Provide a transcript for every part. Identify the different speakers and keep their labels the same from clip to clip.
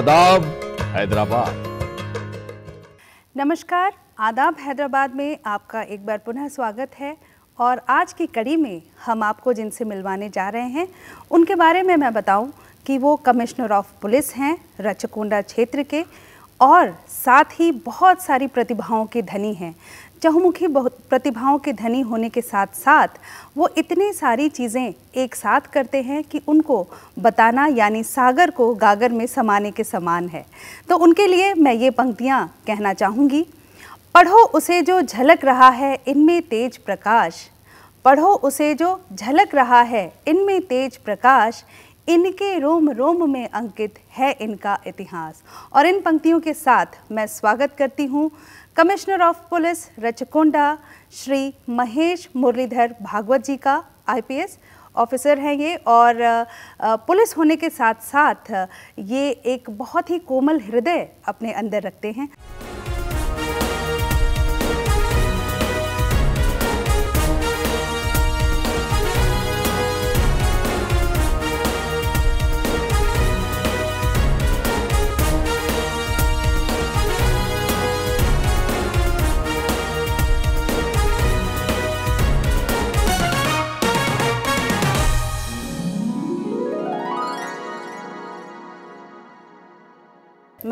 Speaker 1: आदाब हैदराबाद
Speaker 2: नमस्कार आदाब हैदराबाद में आपका एक बार पुनः स्वागत है और आज की कड़ी में हम आपको जिनसे मिलवाने जा रहे हैं उनके बारे में मैं बताऊं कि वो कमिश्नर ऑफ पुलिस हैं रचकुंडा क्षेत्र के और साथ ही बहुत सारी प्रतिभाओं के धनी हैं चहुमुखी बहुत प्रतिभाओं के धनी होने के साथ साथ वो इतनी सारी चीज़ें एक साथ करते हैं कि उनको बताना यानी सागर को गागर में समाने के समान है तो उनके लिए मैं ये पंक्तियाँ कहना चाहूँगी पढ़ो उसे जो झलक रहा है इनमें तेज प्रकाश पढ़ो उसे जो झलक रहा है इनमें तेज प्रकाश इनके रोम रोम में अंकित है इनका इतिहास और इन पंक्तियों के साथ मैं स्वागत करती हूँ commissioner of police Rachakonda Shri Mahesh Muralidhar Bhagwat ji का आईपीएस ऑफिसर हैं ये और पुलिस होने के साथ साथ ये एक बहुत ही कोमल हृदय अपने अंदर रखते हैं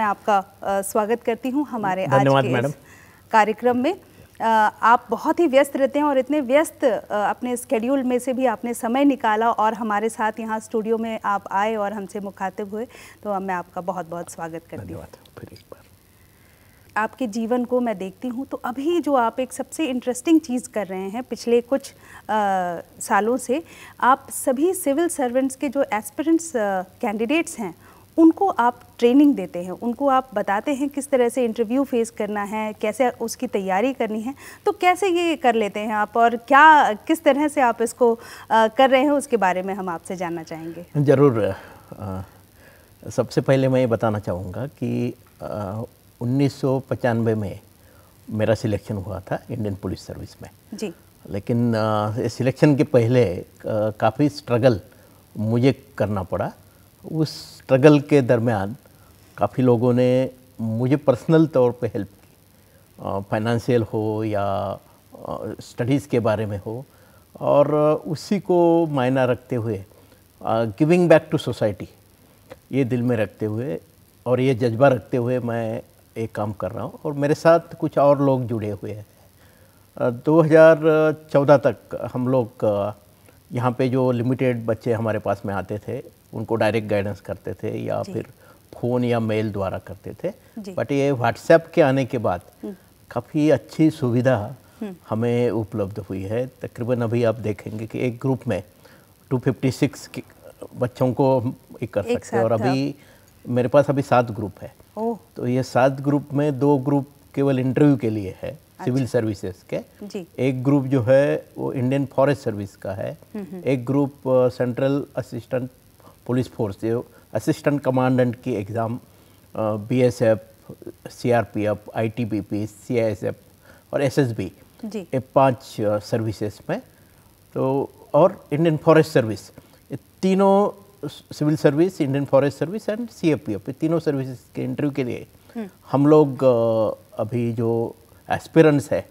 Speaker 2: आपका स्वागत करती हूँ हमारे आज के कार्यक्रम में आप बहुत ही व्यस्त रहते हैं और इतने व्यस्त अपने स्केड्यूल में से भी आपने समय निकाला और हमारे साथ यहाँ स्टूडियो में आप आए और हमसे मुखातिब हुए तो मैं आपका बहुत बहुत स्वागत करती हूँ आपके जीवन को मैं देखती हूँ तो अभी जो आप एक सबसे इंटरेस्टिंग चीज़ कर रहे हैं पिछले कुछ आ, सालों से आप सभी सिविल सर्वेंट्स के जो एस्पिरेंट्स कैंडिडेट्स हैं उनको आप ट्रेनिंग देते हैं उनको आप बताते हैं किस तरह से इंटरव्यू फेस करना है कैसे उसकी तैयारी करनी है तो कैसे ये कर लेते हैं आप और क्या किस तरह से आप इसको कर रहे हैं उसके बारे में हम आपसे जानना चाहेंगे
Speaker 1: ज़रूर सबसे पहले मैं ये बताना चाहूँगा कि उन्नीस में मेरा सिलेक्शन हुआ था इंडियन पुलिस सर्विस में जी लेकिन सिलेक्शन के पहले काफ़ी स्ट्रगल मुझे करना पड़ा उस स्ट्रगल के दरमियान काफ़ी लोगों ने मुझे पर्सनल तौर पे हेल्प की फाइनेंशियल हो या स्टडीज़ के बारे में हो और उसी को मायना रखते हुए गिविंग बैक टू सोसाइटी ये दिल में रखते हुए और ये जज्बा रखते हुए मैं एक काम कर रहा हूँ और मेरे साथ कुछ और लोग जुड़े हुए हैं 2014 तक हम लोग यहाँ पे जो लिमिटेड बच्चे हमारे पास में आते थे उनको डायरेक्ट गाइडेंस करते थे या फिर फ़ोन या मेल द्वारा करते थे बट ये व्हाट्सएप के आने के बाद हम्म। काफ़ी अच्छी सुविधा हम्म। हमें उपलब्ध हुई है तकरीबन अभी आप देखेंगे कि एक ग्रुप में 256 बच्चों को एक कर सकते हैं और अभी मेरे पास अभी सात ग्रुप है तो ये सात ग्रुप में दो ग्रुप केवल इंटरव्यू के लिए है सिविल अच्छा। सर्विसेज के जी। एक ग्रुप जो है वो इंडियन फॉरेस्ट सर्विस का है हम्म, एक group central assistant police force जो असिस्टेंट कमांडेंट की exam B S F C R P F I T B P C I S F और एस एस बी ये पाँच सर्विसेज में तो और इंडियन फॉरेस्ट सर्विस तीनों civil service Indian forest service and C F P F तीनों services के interview के लिए हम्म। हम लोग अभी जो एस्पिरेंट्स है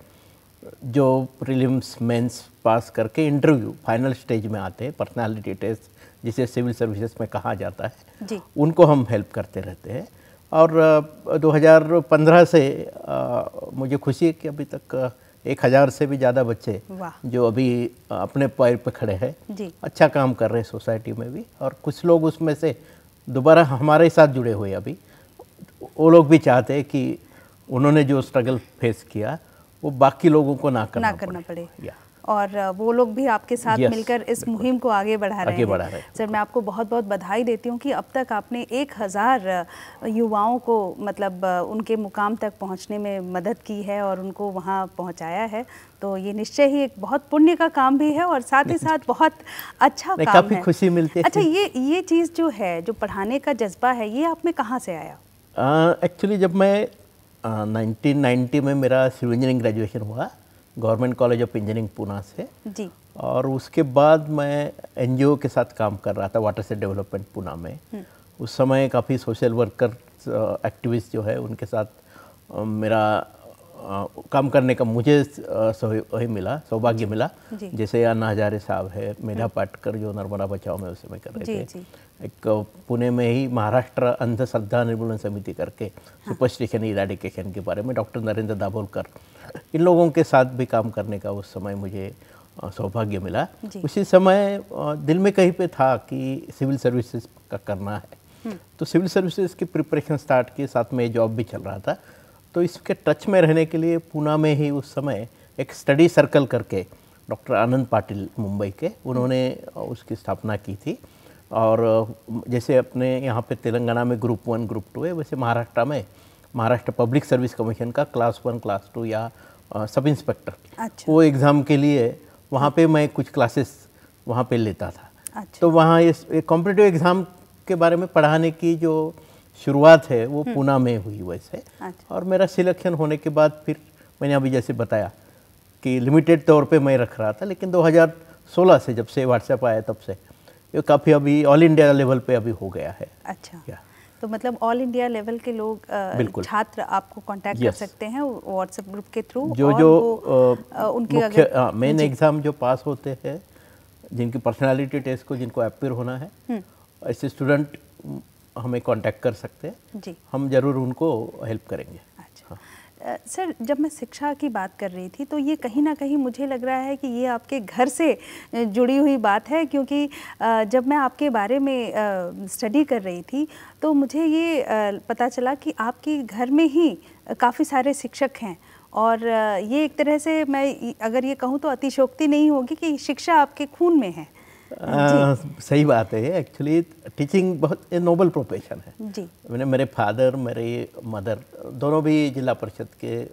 Speaker 1: जो प्रीलिम्स मेंस पास करके इंटरव्यू फाइनल स्टेज में आते हैं पर्सनालिटी टेस्ट जिसे सिविल सर्विसेज में कहा जाता है जी। उनको हम हेल्प करते रहते हैं और 2015 से मुझे खुशी है कि अभी तक एक हज़ार से भी ज़्यादा बच्चे जो अभी अपने पैर पर खड़े हैं अच्छा काम कर रहे हैं सोसाइटी में भी और कुछ लोग उसमें से दोबारा हमारे साथ जुड़े हुए अभी वो लोग भी चाहते हैं कि उन्होंने जो स्ट्रगल फेस किया वो बाकी लोगों को ना
Speaker 3: करना, ना करना
Speaker 2: पड़े, पड़े। और वो लोग भी आपके साथ yes, मिलकर इस मुहिम को आगे बढ़ा रहे हैं सर मैं आपको बहुत बहुत बधाई देती हूँ कि अब तक आपने एक हज़ार युवाओं को मतलब उनके मुकाम तक पहुँचने में मदद की है और उनको वहाँ पहुँचाया है तो ये निश्चय ही एक बहुत पुण्य का काम भी है और साथ ही साथ बहुत अच्छा काम काफी है खुशी मिलती है अच्छा ये ये चीज़ जो है जो पढ़ाने का जज्बा है ये आप में कहाँ से
Speaker 1: आया एक्चुअली जब मैं नाइनटीन में मेरा सिविल इंजीनियरिंग ग्रेजुएशन हुआ government college of engineering Poona से जी और उसके बाद मैं एनजीओ के साथ काम कर रहा था वाटर सेट डेवलपमेंट पूना में हम्म। उस समय काफ़ी सोशल वर्कर एक्टिविस्ट जो है उनके साथ uh, मेरा काम करने का मुझे वही मिला सौभाग्य मिला जैसे अन्ना हजारे साहब है मेधा हम्म। पाटकर जो नर्मदा बचाओ में उस समय कर रहे थे एक पुणे में ही महाराष्ट्र अंधश्रद्धा निर्मूलन समिति करके हाँ। सुपरस्टिशन इराडिकेशन के बारे में डॉक्टर नरेंद्र दाभोलकर इन लोगों के साथ भी काम करने का उस समय मुझे सौभाग्य मिला उसी समय दिल में कहीं पे था कि सिविल सर्विसेज का करना है हम्म। तो सिविल सर्विसेज की प्रिपरेशन स्टार्ट की साथ में जॉब भी चल रहा था तो इसके टच में रहने के लिए पूना में ही उस समय एक स्टडी सर्कल करके डॉक्टर आनंद पाटिल मुंबई के उन्होंने उसकी स्थापना की थी और जैसे अपने यहाँ पे तेलंगाना में ग्रुप वन ग्रुप टू है वैसे महाराष्ट्र में महाराष्ट्र पब्लिक सर्विस कमीशन का क्लास वन क्लास टू या सब इंस्पेक्टर अच्छा। वो एग्ज़ाम के लिए वहाँ पे मैं कुछ क्लासेस वहाँ पे लेता था अच्छा। तो वहाँ ये कॉम्पिटेटिव एग्ज़ाम के बारे में पढ़ाने की जो शुरुआत है वो हम्म। पूना में हुई वैसे अच्छा। और मेरा सिलेक्शन होने के बाद फिर मैंने अभी जैसे बताया कि लिमिटेड तौर पे मैं रख रहा था लेकिन 2016 से जब से व्हाट्सएप आया तब से ये काफ़ी अभी ऑल इंडिया लेवल पे अभी हो गया है
Speaker 2: अच्छा क्या तो मतलब ऑल इंडिया लेवल के लोग छात्र आपको कांटेक्ट कर सकते हैं व्हाट्सएप ग्रुप के थ्रू जो जो उनके मेन
Speaker 1: एग्ज़ाम जो पास होते हैं जिनकी पर्सनैलिटी टेस्ट को जिनको अपियर होना है
Speaker 2: हम्म।
Speaker 1: ऐसे स्टूडेंट हमें कांटेक्ट कर सकते हैं जी हम ज़रूर उनको हेल्प करेंगे अच्छा
Speaker 2: हाँ। सर जब मैं शिक्षा की बात कर रही थी तो ये कहीं ना कहीं मुझे लग रहा है कि ये आपके घर से जुड़ी हुई बात है क्योंकि जब मैं आपके बारे में स्टडी कर रही थी तो मुझे ये पता चला कि आपके घर में ही काफ़ी सारे शिक्षक हैं और ये एक तरह से मैं अगर ये कहूँ तो अतिशोक्ति नहीं होगी कि शिक्षा आपके खून में है आ, हाँ,
Speaker 1: सही बात है एक्चुअली टीचिंग बहुत ए नोबल प्रोफेशन है जी मैंने मेरे फादर मेरे मदर दोनों भी जिला परिषद के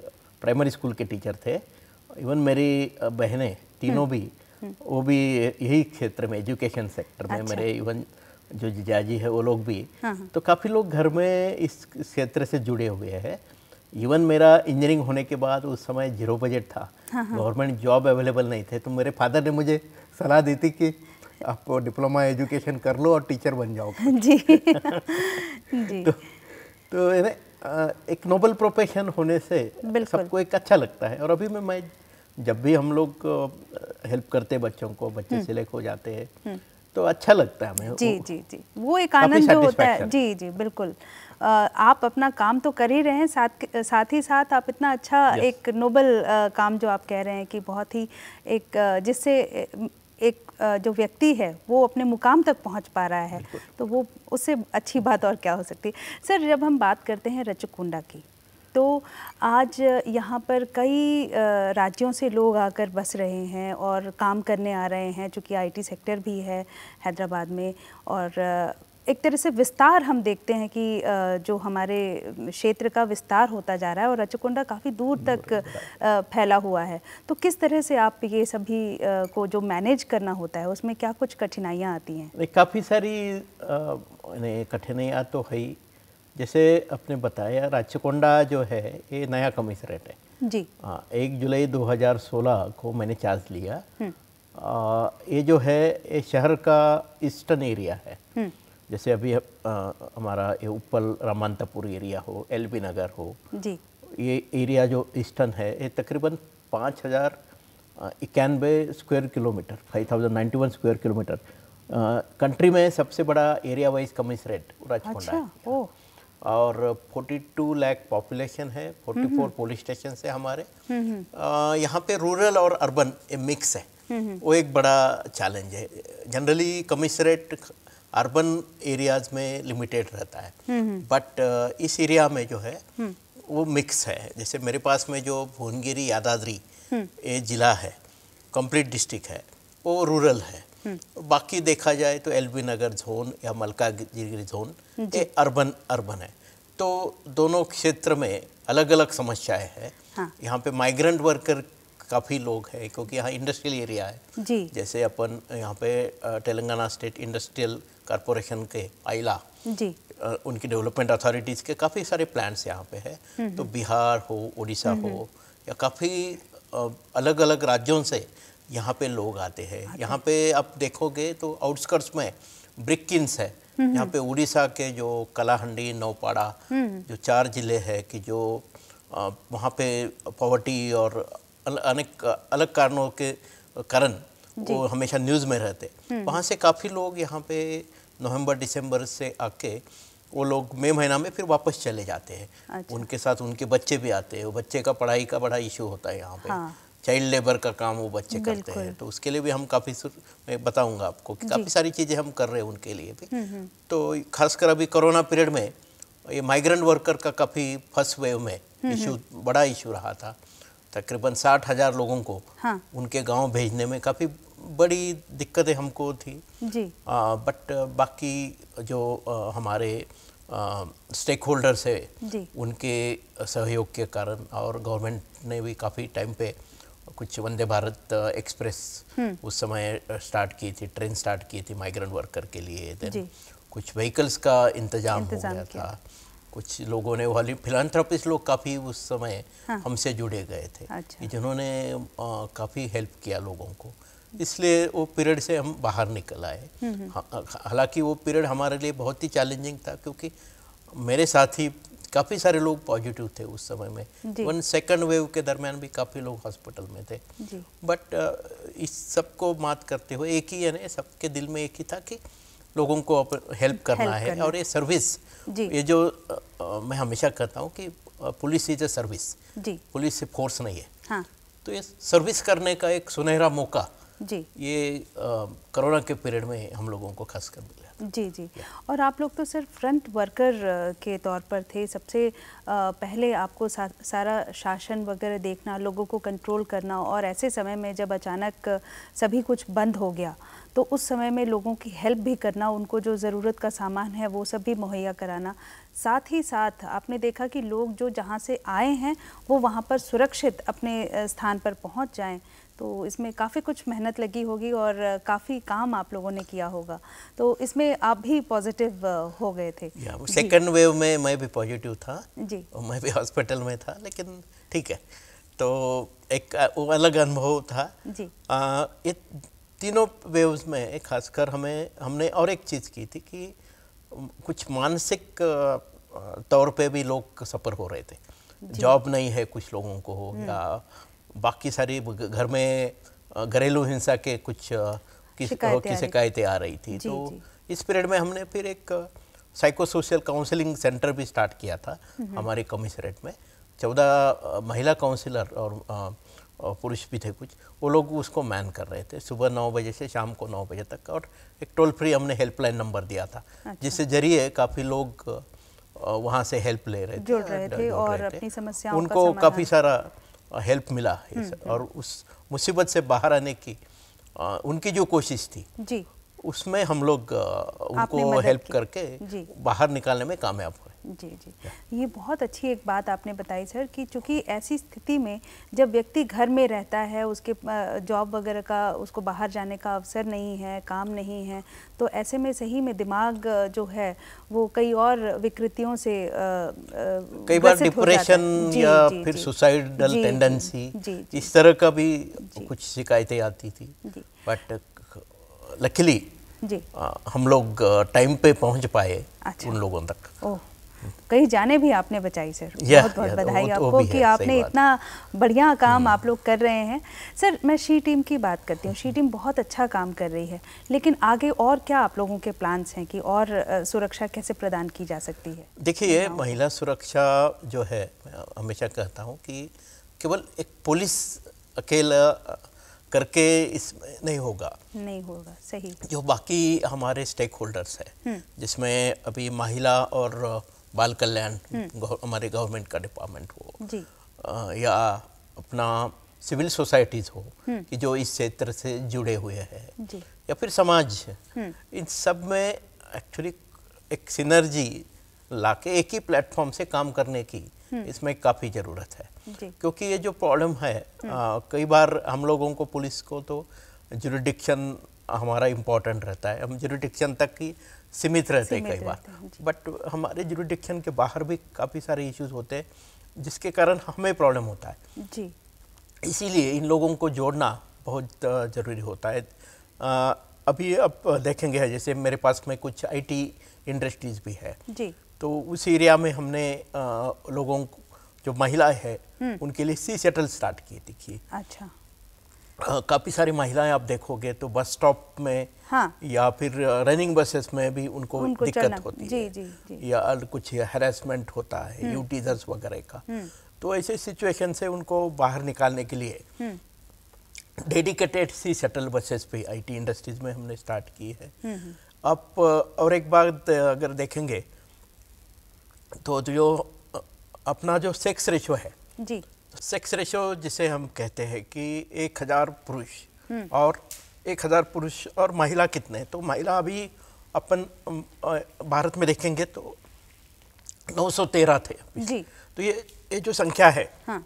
Speaker 1: प्राइमरी स्कूल के टीचर थे इवन मेरी बहनें तीनों हम्म। भी हम्म। वो भी यही क्षेत्र में एजुकेशन सेक्टर में अच्छा। मेरे इवन जो जिजाजी है वो लोग भी हाँ।, हाँ। तो काफ़ी लोग घर में इस क्षेत्र से जुड़े हुए हैं इवन मेरा इंजीनियरिंग होने के बाद उस समय जीरो बजट था गवर्नमेंट जॉब अवेलेबल नहीं थे तो मेरे फादर ने मुझे सलाह दी थी कि आप डिप्लोमा एजुकेशन कर लो और टीचर बन जाओ
Speaker 4: जी जी
Speaker 1: तो, तो एक नोबल प्रोफेशन होने से सबको एक अच्छा लगता है और अभी मैं मैं जब भी हम लोग हेल्प करते बच्चों को बच्चे हम्म। सिलेक्ट हो जाते हैं हम्म। तो अच्छा
Speaker 4: लगता है हमें जी जी जी वो एक आनंद जो होता है जी
Speaker 2: जी बिल्कुल आप अपना काम तो कर ही रहे हैं साथ साथ ही साथ आप इतना अच्छा एक नोबल काम जो आप कह रहे हैं कि बहुत ही एक जिससे जो व्यक्ति है वो अपने मुकाम तक पहुंच पा रहा है तो वो उससे अच्छी बात और क्या हो सकती है सर जब हम बात करते हैं रचकुंडा की तो आज यहाँ पर कई राज्यों से लोग आकर बस रहे हैं और काम करने आ रहे हैं चूँकि आईटी सेक्टर भी है हैदराबाद में और एक तरह से विस्तार हम देखते हैं कि जो हमारे क्षेत्र का विस्तार होता जा रहा है और रचकुंडा काफ़ी दूर तक फैला हुआ है तो किस तरह से आप ये सभी को जो मैनेज करना होता है उसमें क्या कुछ कठिनाइयाँ आती हैं
Speaker 1: काफ़ी सारी कठिनाइयाँ तो है जैसे आपने बताया राचकोंडा जो है ये नया कमिश्नरेट है जी हाँ एक जुलाई 2016 को मैंने चार्ज लिया आ, हम्म। ये जो है ये शहर का ईस्टर्न एरिया है हम्म। जैसे अभी आ, हमारा ये उपल रामांतापुर एरिया हो एल नगर हो जी ये एरिया जो ईस्टर्न है ये तकरीबन पाँच हज़ार इक्यानवे square kilometre five thousand ninety one square kilometre country में सबसे बड़ा एरिया वाइज कमिश्रेट राजकोंडा अच्छा, है और 42 लाख पॉपुलेशन है 44 हम्म। पुलिस स्टेशन है हमारे हम्म, हम्म। यहाँ पे रूरल और अर्बन मिक्स है वो एक बड़ा चैलेंज है जनरली कमिश्रेट अर्बन एरियाज में लिमिटेड रहता है हम्म, हम्म। बट इस एरिया में जो है हम्म। वो मिक्स है जैसे मेरे पास में जो भुवनगिरी यादाद्री ये जिला है कंप्लीट डिस्ट्रिक्ट है वो रूरल है बाकी देखा जाए तो एल नगर जोन या मलकागिरी जोन ये अर्बन अर्बन है तो दोनों क्षेत्र में अलग अलग समस्याएं हैं हाँ। यहाँ पे माइग्रेंट वर्कर काफ़ी लोग हैं क्योंकि यहाँ इंडस्ट्रियल एरिया है जी। जैसे अपन यहाँ पे तेलंगाना स्टेट इंडस्ट्रियल कारपोरेशन के आइला जी उनकी डेवलपमेंट अथॉरिटीज़ के काफ़ी सारे प्लान्स यहाँ पे हैं हम्म, हम्म। तो बिहार हो उड़ीसा हम्म, हो या काफ़ी अलग अलग राज्यों से यहाँ पे लोग आते हैं यहाँ पे आप देखोगे तो आउटस्कर्ट्स में ब्रिकिन्स है यहाँ पे उड़ीसा के जो कलाहंडी नौपाड़ा जो चार जिले हैं कि जो वहाँ पे पॉवर्टी और अनेक अलग कारणों के कारण वो हमेशा न्यूज़ में रहते वहाँ से काफ़ी लोग यहाँ पे नवंबर दिसंबर से आके वो लोग मई महीना में फिर वापस चले जाते हैं अच्छा। उनके साथ उनके बच्चे भी आते हैं बच्चे का पढ़ाई का बड़ा इशू होता है यहाँ पे हाँ। चाइल्ड लेबर का काम वो बच्चे करते हैं तो उसके लिए भी हम काफ़ी मैं बताऊंगा आपको कि काफ़ी सारी चीज़ें हम कर रहे हैं उनके लिए भी हम्म, हम्म। तो खासकर अभी कोरोना पीरियड में ये माइग्रेंट वर्कर का काफ़ी फर्स्ट वेव में हम्म, इशू बड़ा इशू रहा था तकरीबन साठ हज़ार लोगों को हाँ। उनके गांव भेजने में काफ़ी बड़ी दिक्कतें हमको थी जी आ, बट बाकी जो आ, हमारे स्टेक होल्डर्स है उनके सहयोग के कारण और गवर्नमेंट ने भी काफ़ी टाइम पे कुछ वंदे भारत एक्सप्रेस हम्म। उस समय स्टार्ट की थी ट्रेन स्टार्ट की थी माइग्रेंट वर्कर के लिए देन कुछ व्हीकल्स का इंतजाम, इंतजाम हो गया था कुछ लोगों ने वाली फिलानथ्रपिस्ट लोग काफ़ी उस समय हाँ। हमसे जुड़े गए थे अच्छा। जिन्होंने काफ़ी हेल्प किया लोगों को इसलिए वो पीरियड से हम बाहर निकल आए हाँ, हालांकि वो पीरियड हमारे लिए बहुत ही चैलेंजिंग था क्योंकि मेरे साथ ही काफ़ी सारे लोग पॉजिटिव थे उस समय में वन सेकंड वेव के दरमियान भी काफ़ी लोग हॉस्पिटल में थे बट uh, इस सबको मात करते हुए एक ही यानी सबके दिल में एक ही था कि लोगों को हेल्प करना है करना। और ये सर्विस ये जो आ, uh, uh, मैं हमेशा कहता हूँ कि police is a service police से फोर्स नहीं है
Speaker 4: हाँ। तो ये
Speaker 1: सर्विस करने का एक सुनहरा मौका जी ये कोरोना के पीरियड में हम लोगों को खासकर
Speaker 2: मिला जी जी और आप लोग तो सिर्फ फ्रंट वर्कर के तौर पर थे सबसे पहले आपको सा, सारा शासन वगैरह देखना लोगों को कंट्रोल करना और ऐसे समय में जब अचानक सभी कुछ बंद हो गया तो उस समय में लोगों की हेल्प भी करना उनको जो ज़रूरत का सामान है वो सब भी मुहैया कराना साथ ही साथ आपने देखा कि लोग जो जहाँ से आए हैं वो वहाँ पर सुरक्षित अपने स्थान पर पहुँच जाएँ तो इसमें काफ़ी कुछ मेहनत लगी होगी और काफ़ी काम आप लोगों ने किया होगा तो इसमें आप भी पॉजिटिव हो गए थे सेकंड
Speaker 1: वेव में मैं भी पॉजिटिव था जी और मैं भी हॉस्पिटल में था लेकिन ठीक है तो एक वो अलग अनुभव था जी आ, ये तीनों वेव्स में खासकर हमें हमने और एक चीज़ की थी कि कुछ मानसिक तौर पे भी लोग सफ़र हो रहे थे जॉब नहीं है कुछ लोगों को हम्म। या बाकी सारी घर में घरेलू हिंसा के कुछ किस की शिकायतें आ रही थी जी, तो जी. इस पीरियड में हमने फिर एक साइको सोशल काउंसलिंग सेंटर भी स्टार्ट किया था हम्म। हमारे कमिश्नरेट में चौदह महिला काउंसिलर और पुरुष भी थे कुछ वो लोग उसको मैन कर रहे थे सुबह नौ बजे से शाम को नौ बजे तक और एक टोल फ्री हमने हेल्पलाइन नंबर दिया था अच्छा। जिसके जरिए काफ़ी लोग वहाँ से हेल्प ले रहे थे जुड़ रहे थे और अपनी
Speaker 4: समस्याओं उनको काफ़ी सारा
Speaker 1: हेल्प मिला हम्म, और हम्म। उस मुसीबत से बाहर आने की आ, उनकी जो कोशिश थी जी उसमें हम लोग उनको हेल्प करके बाहर निकालने में कामयाब हुए
Speaker 4: जी जी ये बहुत
Speaker 2: अच्छी एक बात आपने बताई सर कि चूंकि ऐसी स्थिति में जब व्यक्ति घर में रहता है उसके जॉब वगैरह का उसको बाहर जाने का अवसर नहीं है काम नहीं है तो ऐसे में सही में दिमाग जो है वो कई और विकृतियों से कई बार डिप्रेशन या जी, फिर सुसाइडल टेंडेंसी
Speaker 1: इस तरह का भी कुछ शिकायतें आती थी बट लकीली हम लोग टाइम पे पहुंच पाए अच्छा। उन लोगों तक
Speaker 2: कई जाने भी आपने बचाई सर बहुत बहुत बधाई तो आपको कि आपने इतना बढ़िया काम हम्म। आप लोग कर रहे हैं सर मैं शी टीम की बात करती हूँ शी हम्म। टीम बहुत अच्छा काम कर रही है लेकिन आगे और क्या आप लोगों के प्लान्स हैं कि और सुरक्षा कैसे प्रदान की जा सकती है
Speaker 1: देखिए महिला सुरक्षा जो है हमेशा कहता हूँ कि केवल एक पुलिस अकेला करके इस नहीं होगा
Speaker 2: नहीं होगा सही
Speaker 1: जो बाकी हमारे स्टेक होल्डर्स हैं हम्म। जिसमें अभी महिला और बाल कल्याण हम्म। हमारे गवर्नमेंट का डिपार्टमेंट हो जी। या अपना सिविल सोसाइटीज हो हम्म। कि जो इस क्षेत्र से जुड़े हुए हैं या फिर समाज हम्म। इन सब में एक्चुअली एक सिनर्जी लाके एक ही प्लेटफॉर्म से काम करने की इसमें काफ़ी ज़रूरत है क्योंकि ये जो प्रॉब्लम है आ, कई बार हम लोगों को पुलिस को तो जुरिडिक्शन हमारा इम्पोर्टेंट रहता है हम जुरिडिक्शन तक ही सीमित रहते हैं कई बार बट हमारे जुरुडिक्शन के बाहर भी काफ़ी सारे इश्यूज होते हैं जिसके कारण हमें प्रॉब्लम होता है जी इसीलिए इन लोगों को जोड़ना बहुत ज़रूरी होता है आ, अभी आप देखेंगे जैसे मेरे पास में कुछ आईटी इंडस्ट्रीज भी है जी तो उस एरिया में हमने आ, लोगों जो महिलाएं हैं हम्म। उनके लिए सी सेटल स्टार्ट किए देखिए अच्छा हाँ, काफ़ी सारी महिलाएं आप देखोगे तो बस स्टॉप में हाँ। या फिर रनिंग बसेस में भी उनको, उनको दिक्कत होती जी, है जी, जी। या कुछ हेरासमेंट होता है यूटीजर्स हम्म। वगैरह का हम्म। तो ऐसे सिचुएशन से उनको बाहर निकालने के लिए डेडिकेटेड हम्म। सी शटल बसेस पे आईटी इंडस्ट्रीज में हमने स्टार्ट की है आप और एक बात अगर देखेंगे तो जो अपना जो सेक्स रेशो है जी सेक्स रेशो जिसे हम कहते हैं कि एक हज़ार पुरुष हम्म। और एक हज़ार पुरुष और महिला कितने तो महिला अभी अपन भारत में देखेंगे तो 913 थे जी तो ये ये जो संख्या है
Speaker 4: हाँ,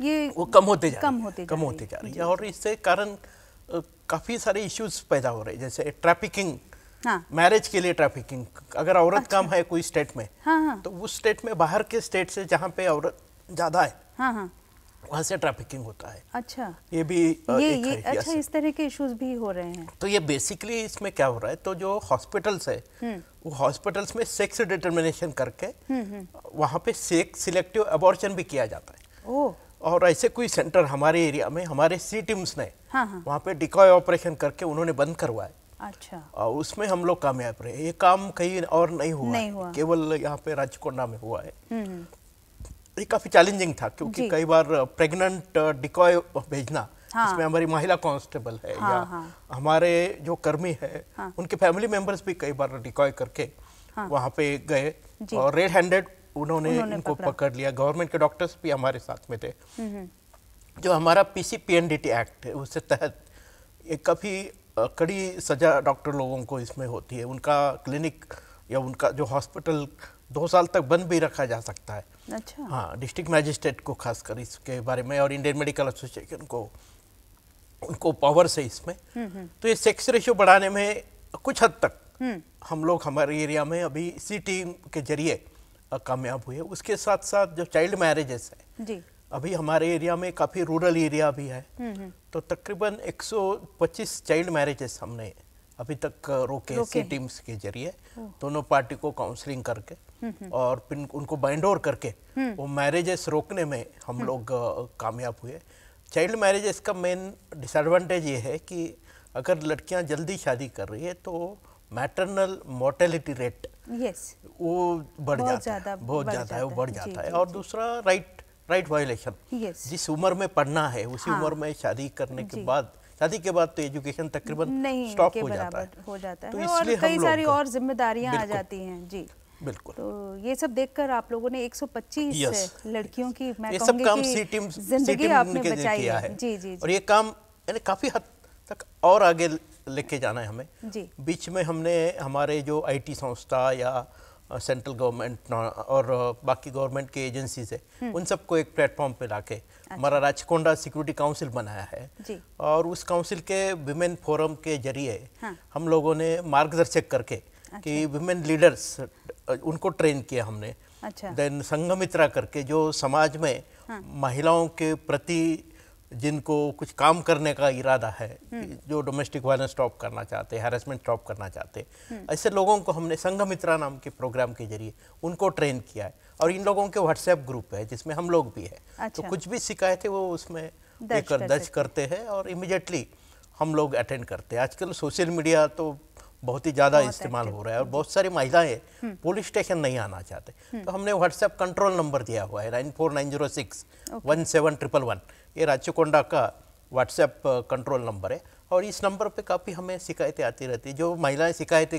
Speaker 4: ये वो कम होते जा कम होते कम होते जा रही है और
Speaker 1: इससे कारण काफ़ी सारे इश्यूज पैदा हो रहे हैं जैसे ट्रैफिकिंग हाँ। मैरिज के लिए ट्रैफिकिंग अगर औरत अच्छा। कम है कोई स्टेट में हाँ, हाँ। तो उस स्टेट में बाहर के स्टेट से जहाँ पे औरत ज़्यादा है हाँ, हाँ। वहाँ से ट्रैफिकिंग होता है अच्छा ये भी ये, ये अच्छा इस
Speaker 2: तरह के इश्यूज भी हो रहे हैं
Speaker 1: तो ये बेसिकली इसमें क्या हो रहा है तो जो हॉस्पिटल्स है हम्म। वो हॉस्पिटल्स में सेक्स डिटर्मिनेशन करके
Speaker 2: हम्म, हम्म।
Speaker 1: वहाँ पे सेक्स सिलेक्टिव अबॉर्शन भी किया जाता है ओ। और ऐसे कोई सेंटर हमारे एरिया में हमारे सी टीम्स ने हाँ हाँ। वहाँ पे डिकॉय ऑपरेशन करके उन्होंने बंद करवाया अच्छा और उसमें हम लोग कामयाब रहे ये काम कहीं और नहीं हुआ, नहीं हुआ। केवल यहाँ पे राजकोंडा में हुआ है ये काफी चैलेंजिंग था क्योंकि कई बार प्रेग्नेंट डिकॉय भेजना हाँ। इसमें हमारी महिला कांस्टेबल है हाँ, या हाँ। हमारे जो कर्मी है हाँ। उनके फैमिली मेंबर्स भी कई बार डिकॉय करके हाँ। वहाँ पे गए और रेड हैंडेड उन्होंने, उन्होंने इनको पकड़ लिया गवर्नमेंट के डॉक्टर्स भी हमारे साथ में थे हम्म,
Speaker 3: हम्म।
Speaker 1: जो हमारा पीसी पीएनडीटी एक्ट है उसके तहत ये काफ़ी कड़ी सजा डॉक्टर लोगों को इसमें होती है उनका क्लिनिक या उनका जो हॉस्पिटल दो साल तक बंद भी रखा जा सकता है अच्छा हाँ डिस्ट्रिक्ट मैजिस्ट्रेट को खासकर इसके बारे में और इंडियन मेडिकल एसोसिएशन को उनको पावर से इसमें हम्म, हम्म। तो ये सेक्स रेशियो बढ़ाने में कुछ हद तक हम्म। हम लोग हमारे एरिया में अभी इसी टीम के जरिए कामयाब हुए उसके साथ साथ जो चाइल्ड मैरिजेस है जी। अभी हमारे एरिया में काफ़ी रूरल एरिया भी है तो तकरीबन 125 चाइल्ड मैरिजेस हमने अभी तक रोके सी टीम्स के जरिए हाँ। दोनों पार्टी को काउंसलिंग करके हम्म, हम्म। और पिन उनको बाइंड ओवर करके हम्म। वो मैरिजेस रोकने में हम लोग कामयाब हुए चाइल्ड मैरिजेस का मेन डिसएडवांटेज ये है कि अगर लड़कियां जल्दी शादी कर रही है तो मैटरनल मोर्टेलिटी रेट यस वो बढ़ जाता
Speaker 4: है बहुत ज़्यादा है वो
Speaker 1: बढ़ जाता है और दूसरा राइट राइट वायोलेशन जिस उम्र में पढ़ना है उसी हाँ। उम्र में शादी करने के बाद शादी के बाद तो एजुकेशन तकरीबन नहीं स्टॉप हो जाता है
Speaker 2: हो जाता है तो हाँ, और कई सारी और जिम्मेदारियां आ जाती हैं जी बिल्कुल तो ये सब देखकर आप लोगों ने 125 yes. लड़कियों की मैं ये सब काम सी टीम जिंदगी आपने बचाई किया है जी जी और ये
Speaker 1: काम यानी काफी हद तक और आगे लेके जाना है हमें जी बीच में हमने हमारे जो आईटी संस्था या सेंट्रल गवर्नमेंट और बाकी गवर्नमेंट के एजेंसीज है हम्म। उन सबको एक प्लेटफॉर्म पे लाके अच्छा। हमारा राजकोंडा सिक्योरिटी काउंसिल बनाया है जी। और उस काउंसिल के विमेन फोरम के जरिए हाँ। हम लोगों ने मार्गदर्शक करके अच्छा। कि विमेन लीडर्स उनको ट्रेन किया हमने अच्छा। देन संगमित्रा करके जो समाज में हाँ। महिलाओं के प्रति जिनको कुछ काम करने का इरादा है हम्म। जो डोमेस्टिक वायलेंस स्टॉप करना चाहते हैं हेरासमेंट स्टॉप करना चाहते हैं हम्म। ऐसे लोगों को हमने संगमित्रा नाम के प्रोग्राम के जरिए उनको ट्रेन किया है और इन लोगों के व्हाट्सएप ग्रुप है जिसमें हम लोग भी हैं तो अच्छा। तो कुछ भी शिकायतें वो उसमें लेकर दर्ज करते हैं और इमिजिएटली हम लोग अटेंड करते हैं आजकल सोशल मीडिया तो बहुत ही ज़्यादा इस्तेमाल हो रहा है और बहुत सारी महिलाएं पुलिस हम्म। स्टेशन नहीं आना चाहते तो हमने व्हाट्सएप कंट्रोल नंबर दिया हुआ है nine four nine zero six one seven triple one ये राचकोंडा का व्हाट्सएप कंट्रोल नंबर है और इस नंबर पे काफ़ी हमें शिकायतें आती रहती है जो महिलाएं शिकायतें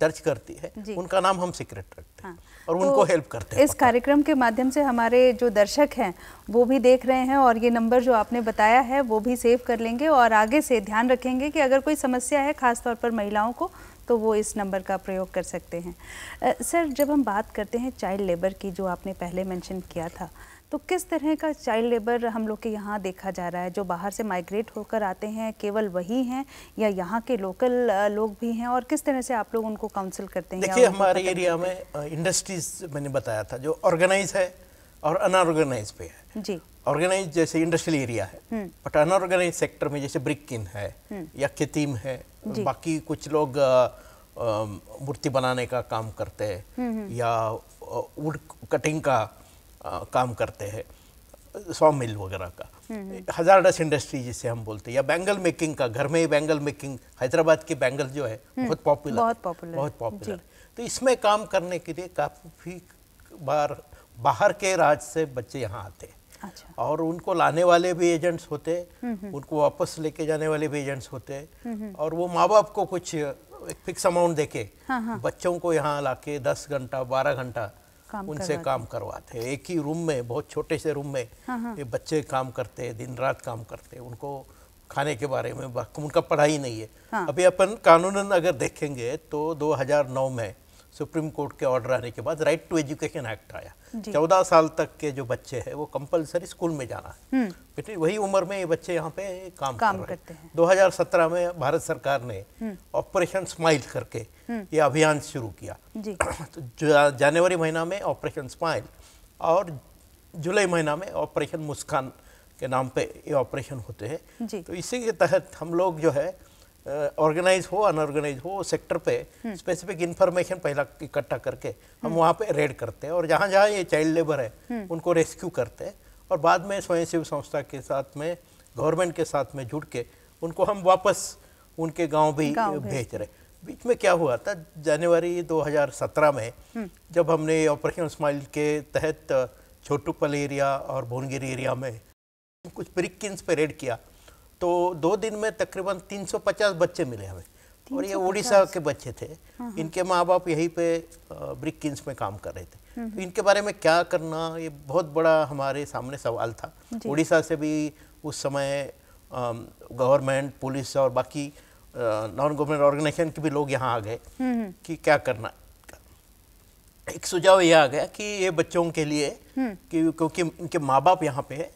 Speaker 1: दर्ज करती है उनका नाम हम सीक्रेट रखते
Speaker 2: हैं हाँ। और तो उनको हेल्प करते हैं इस कार्यक्रम के माध्यम से हमारे जो दर्शक हैं वो भी देख रहे हैं और ये नंबर जो आपने बताया है वो भी सेव कर लेंगे और आगे से ध्यान रखेंगे कि अगर कोई समस्या है खासतौर पर महिलाओं को तो वो इस नंबर का प्रयोग कर सकते हैं सर जब हम बात करते हैं चाइल्ड लेबर की जो आपने पहले मैंशन किया था तो किस तरह का चाइल्ड लेबर हम लोग के यहाँ देखा जा रहा है जो बाहर से माइग्रेट होकर आते हैं केवल वही हैं या यहाँ के लोकल लोग भी हैं और किस तरह से आप लोग उनको काउंसिल करते हैं देखिए हमारे एरिया
Speaker 1: में इंडस्ट्रीज मैंने बताया था जो ऑर्गेनाइज है और अनऑर्गेनाइज पे है जी ऑर्गेनाइज जैसे इंडस्ट्रियल एरिया है बट अनऑर्गेनाइज सेक्टर में जैसे ब्रिकिन है हम्म। या खेतीम है बाकी कुछ लोग मूर्ति बनाने का काम करते हैं हम्म, हम्म। या वुड कटिंग का आ, काम करते हैं सौ मिल वगैरह
Speaker 3: का
Speaker 1: हजार डस इंडस्ट्री जिसे हम बोलते हैं या बैंगल मेकिंग का घर में ही बैंगल मेकिंग हैदराबाद की बैंगल जो है हम्म, बहुत पॉपुलर बहुत पॉपुलर बहुत पॉपुलर तो इसमें काम करने के लिए काफ़ी बार बाहर के राज्य से बच्चे यहाँ आते हैं अच्छा। और उनको लाने वाले भी एजेंट्स होते हम्म, हम्म। उनको वापस लेके जाने वाले भी एजेंट्स होते और वो माँ बाप को कुछ एक फिक्स अमाउंट देके हाँ हाँ। बच्चों को यहाँ लाके दस घंटा बारह घंटा
Speaker 3: काम उनसे काम
Speaker 1: करवाते हैं एक ही रूम में बहुत छोटे से रूम में हाँ, हाँ। ये बच्चे काम करते हैं दिन रात काम करते हैं उनको खाने के बारे में उनका पढ़ाई नहीं है हाँ। अभी अपन कानूनन अगर देखेंगे तो 2009 में सुप्रीम कोर्ट के ऑर्डर आने के बाद राइट टू एजुकेशन एक्ट आया चौदह साल तक के जो बच्चे हैं वो कंपलसरी स्कूल में जाना है हम्म। बेटे वही उम्र में ये बच्चे यहाँ पे काम, काम कर रहे हैं 2017 में भारत सरकार ने हम्म। ऑपरेशन स्माइल करके हम्म। ये अभियान शुरू किया
Speaker 4: जी। तो
Speaker 1: जनवरी महीना में ऑपरेशन स्माइल और जुलाई महीना में ऑपरेशन मुस्कान के नाम पे ये ऑपरेशन होते हैं तो इसी के तहत हम लोग जो है ऑर्गेनाइज हो अनऑर्गेनाइज हो सेक्टर पे स्पेसिफिक इन्फॉर्मेशन हम्म। पहला इकट्ठा करके हम हम्म। वहाँ पे रेड करते हैं और जहाँ जहाँ ये चाइल्ड लेबर है उनको रेस्क्यू करते हैं और बाद में स्वयंसेवी संस्था के साथ में गवर्नमेंट के साथ में जुड़ के उनको हम वापस उनके गांव भी भेज रहे बीच में क्या हुआ था जनवरी 2017 में हम्म। जब हमने ऑपरेशन स्माइल के तहत छोटूपल एरिया और भुवनगिर एरिया में कुछ प्रिकिन्स पर रेड किया तो दो दिन में तकरीबन 350 बच्चे मिले हमें और ये उड़ीसा के बच्चे थे हाँ, हाँ। इनके माँ बाप यहीं पे ब्रिकिन्स में काम कर रहे थे हम्म, हम्म। तो इनके बारे में क्या करना ये बहुत बड़ा हमारे सामने सवाल था उड़ीसा से भी उस समय गवर्नमेंट पुलिस और बाकी नॉन गवर्नमेंट ऑर्गेनाइजेशन के भी लोग यहाँ आ गए हम्म, हम्म। कि क्या करना एक सुझाव यह आ गया कि ये बच्चों के लिए हम्म। कि क्योंकि इनके माँ बाप यहाँ पे है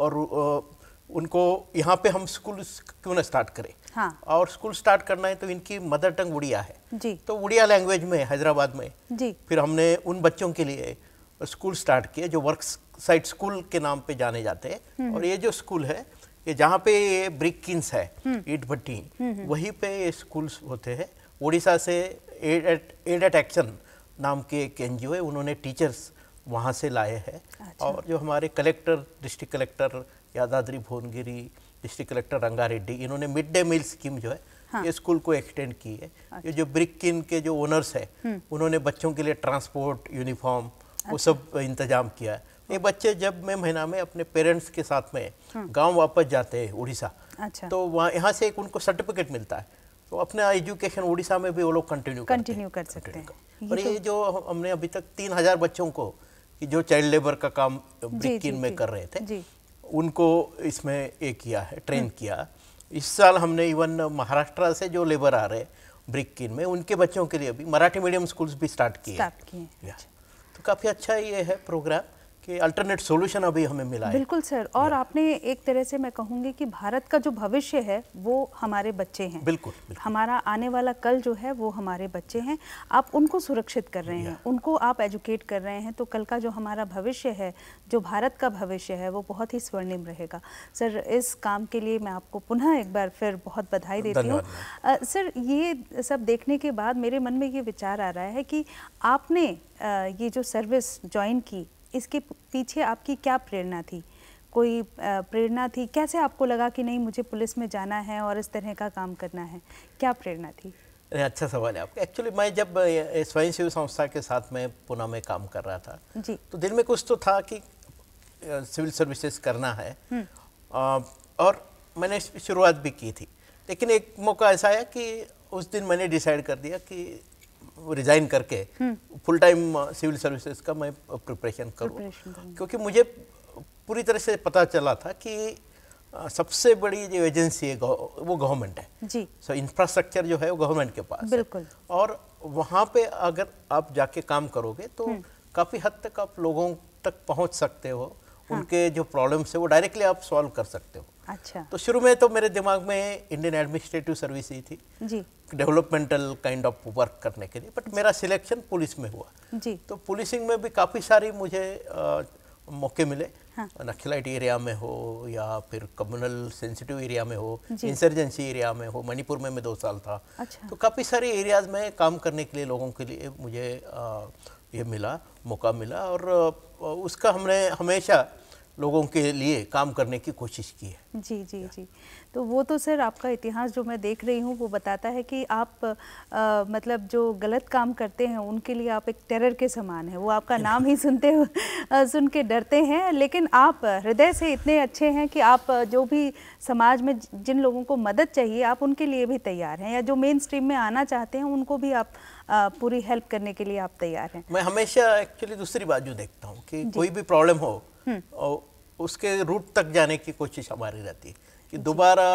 Speaker 1: और uh, उनको यहाँ पे हम स्कूल क्यों ना स्टार्ट करें हाँ। और स्कूल स्टार्ट करना है तो इनकी मदर टंग उड़िया है
Speaker 4: जी। तो उड़िया
Speaker 1: लैंग्वेज में हैदराबाद में जी। फिर हमने उन बच्चों के लिए स्कूल स्टार्ट किए जो वर्क साइट स्कूल के नाम पे जाने जाते हैं और ये जो स्कूल है कि जहाँ पे ये ब्रिक किन्स है हम्म। ईट भट्टी हम्म, हम्म। वहीं पे ये स्कूल्स होते हैं उड़ीसा से aide et aide et action नाम के एक एन है उन्होंने टीचर्स वहाँ से लाए हैं अच्छा। और जो हमारे collector district collector Yadadri Bhuvanagiri district collector Rangareddy इन्होंने मिड डे मील स्कीम जो है हाँ। ये स्कूल को एक्सटेंड की है ये अच्छा। जो ब्रिक किन के जो ओनर्स है उन्होंने बच्चों के लिए ट्रांसपोर्ट यूनिफॉर्म वो अच्छा। सब इंतजाम किया है ये बच्चे जब मैं महीना में अपने पेरेंट्स के साथ में हाँ। गांव वापस जाते हैं उड़ीसा अच्छा। तो वहाँ यहाँ से एक उनको सर्टिफिकेट मिलता है तो अपना एजुकेशन उड़ीसा में भी वो लोग कंटिन्यू कंटिन्यू कर सकते हैं और ये तो- जो हमने अभी तक तीन हजार बच्चों को जो चाइल्ड लेबर का काम ब्रिकिन में कर रहे थे उनको इसमें ये किया है ट्रेन हम्म। किया इस साल हमने इवन महाराष्ट्र से जो लेबर आ रहे ब्रिकिन में उनके बच्चों के लिए भी मराठी मीडियम स्कूल्स भी स्टार्ट किए
Speaker 2: तो
Speaker 1: काफ़ी अच्छा ये है प्रोग्राम कि अल्टरनेट सोल्यूशन अभी हमें मिला है
Speaker 2: बिल्कुल सर और आपने एक तरह से मैं कहूँगी कि भारत का जो भविष्य है वो हमारे बच्चे हैं बिल्कुल, बिल्कुल हमारा आने वाला कल जो है वो हमारे बच्चे हैं आप उनको सुरक्षित कर रहे हैं उनको आप एजुकेट कर रहे हैं तो कल का जो हमारा भविष्य है जो भारत का भविष्य है वो बहुत ही स्वर्णिम रहेगा सर इस काम के लिए मैं आपको पुनः एक बार फिर बहुत बधाई देती हूँ सर ये सब देखने के बाद मेरे मन में ये विचार आ रहा है कि आपने ये जो सर्विस ज्वाइन की इसके पीछे आपकी क्या प्रेरणा थी कोई प्रेरणा थी कैसे आपको लगा कि नहीं मुझे पुलिस में जाना है और इस तरह का काम करना है क्या प्रेरणा थी
Speaker 1: अच्छा सवाल है आपका एक्चुअली मैं जब स्वयंसेवी संस्था के साथ मैं पुणे में काम कर रहा था जी तो दिल में कुछ तो था कि सिविल सर्विसेज करना है आ, हम्म। और मैंने शुरुआत भी की थी लेकिन एक मौका ऐसा आया कि उस दिन मैंने डिसाइड कर दिया कि रिजाइन करके फुल टाइम सिविल सर्विसेज का मैं प्रिपरेशन uh, करूँ क्योंकि मुझे पूरी तरह से पता चला था कि uh, सबसे बड़ी जो एजेंसी है वो गवर्नमेंट है जी सो so, इंफ्रास्ट्रक्चर जो है वो गवर्नमेंट के पास बिल्कुल है। और वहाँ पे अगर आप जाके काम करोगे तो हम्म। काफ़ी हद तक आप लोगों तक पहुँच सकते हो हाँ। उनके जो प्रॉब्लम्स है वो डायरेक्टली आप सॉल्व कर सकते हो अच्छा तो शुरू में तो मेरे दिमाग में इंडियन एडमिनिस्ट्रेटिव सर्विस ही थी जी डेवलपमेंटल काइंड ऑफ वर्क करने के लिए बट मेरा सिलेक्शन पुलिस में हुआ जी तो पुलिसिंग में भी काफ़ी सारी मुझे आ, मौके मिले हाँ। नक्सलाइट एरिया में हो या फिर कम्युनल सेंसिटिव एरिया में हो इंसर्जेंसी एरिया में हो मणिपुर में मैं दो साल था अच्छा। तो काफ़ी सारे एरियाज में काम करने के लिए लोगों के लिए मुझे आ, ये मिला मौका मिला और उसका हमने हमेशा लोगों के लिए काम करने की कोशिश की
Speaker 2: है जी जी जी तो वो तो सर आपका इतिहास जो मैं देख रही हूँ वो बताता है कि आप आ, मतलब जो गलत काम करते हैं उनके लिए आप एक टेरर के समान है वो आपका नाम ही सुनते सुन के डरते हैं लेकिन आप हृदय से इतने अच्छे हैं कि आप जो भी समाज में जिन लोगों को मदद चाहिए आप उनके लिए भी तैयार हैं या जो मेन स्ट्रीम में आना चाहते हैं उनको भी आप आ, पूरी हेल्प करने के लिए आप तैयार हैं
Speaker 1: मैं हमेशा एक्चुअली दूसरी बाजू देखता हूँ कि कोई भी प्रॉब्लम हो और उसके रूट तक जाने की कोशिश हमारी रहती है कि दोबारा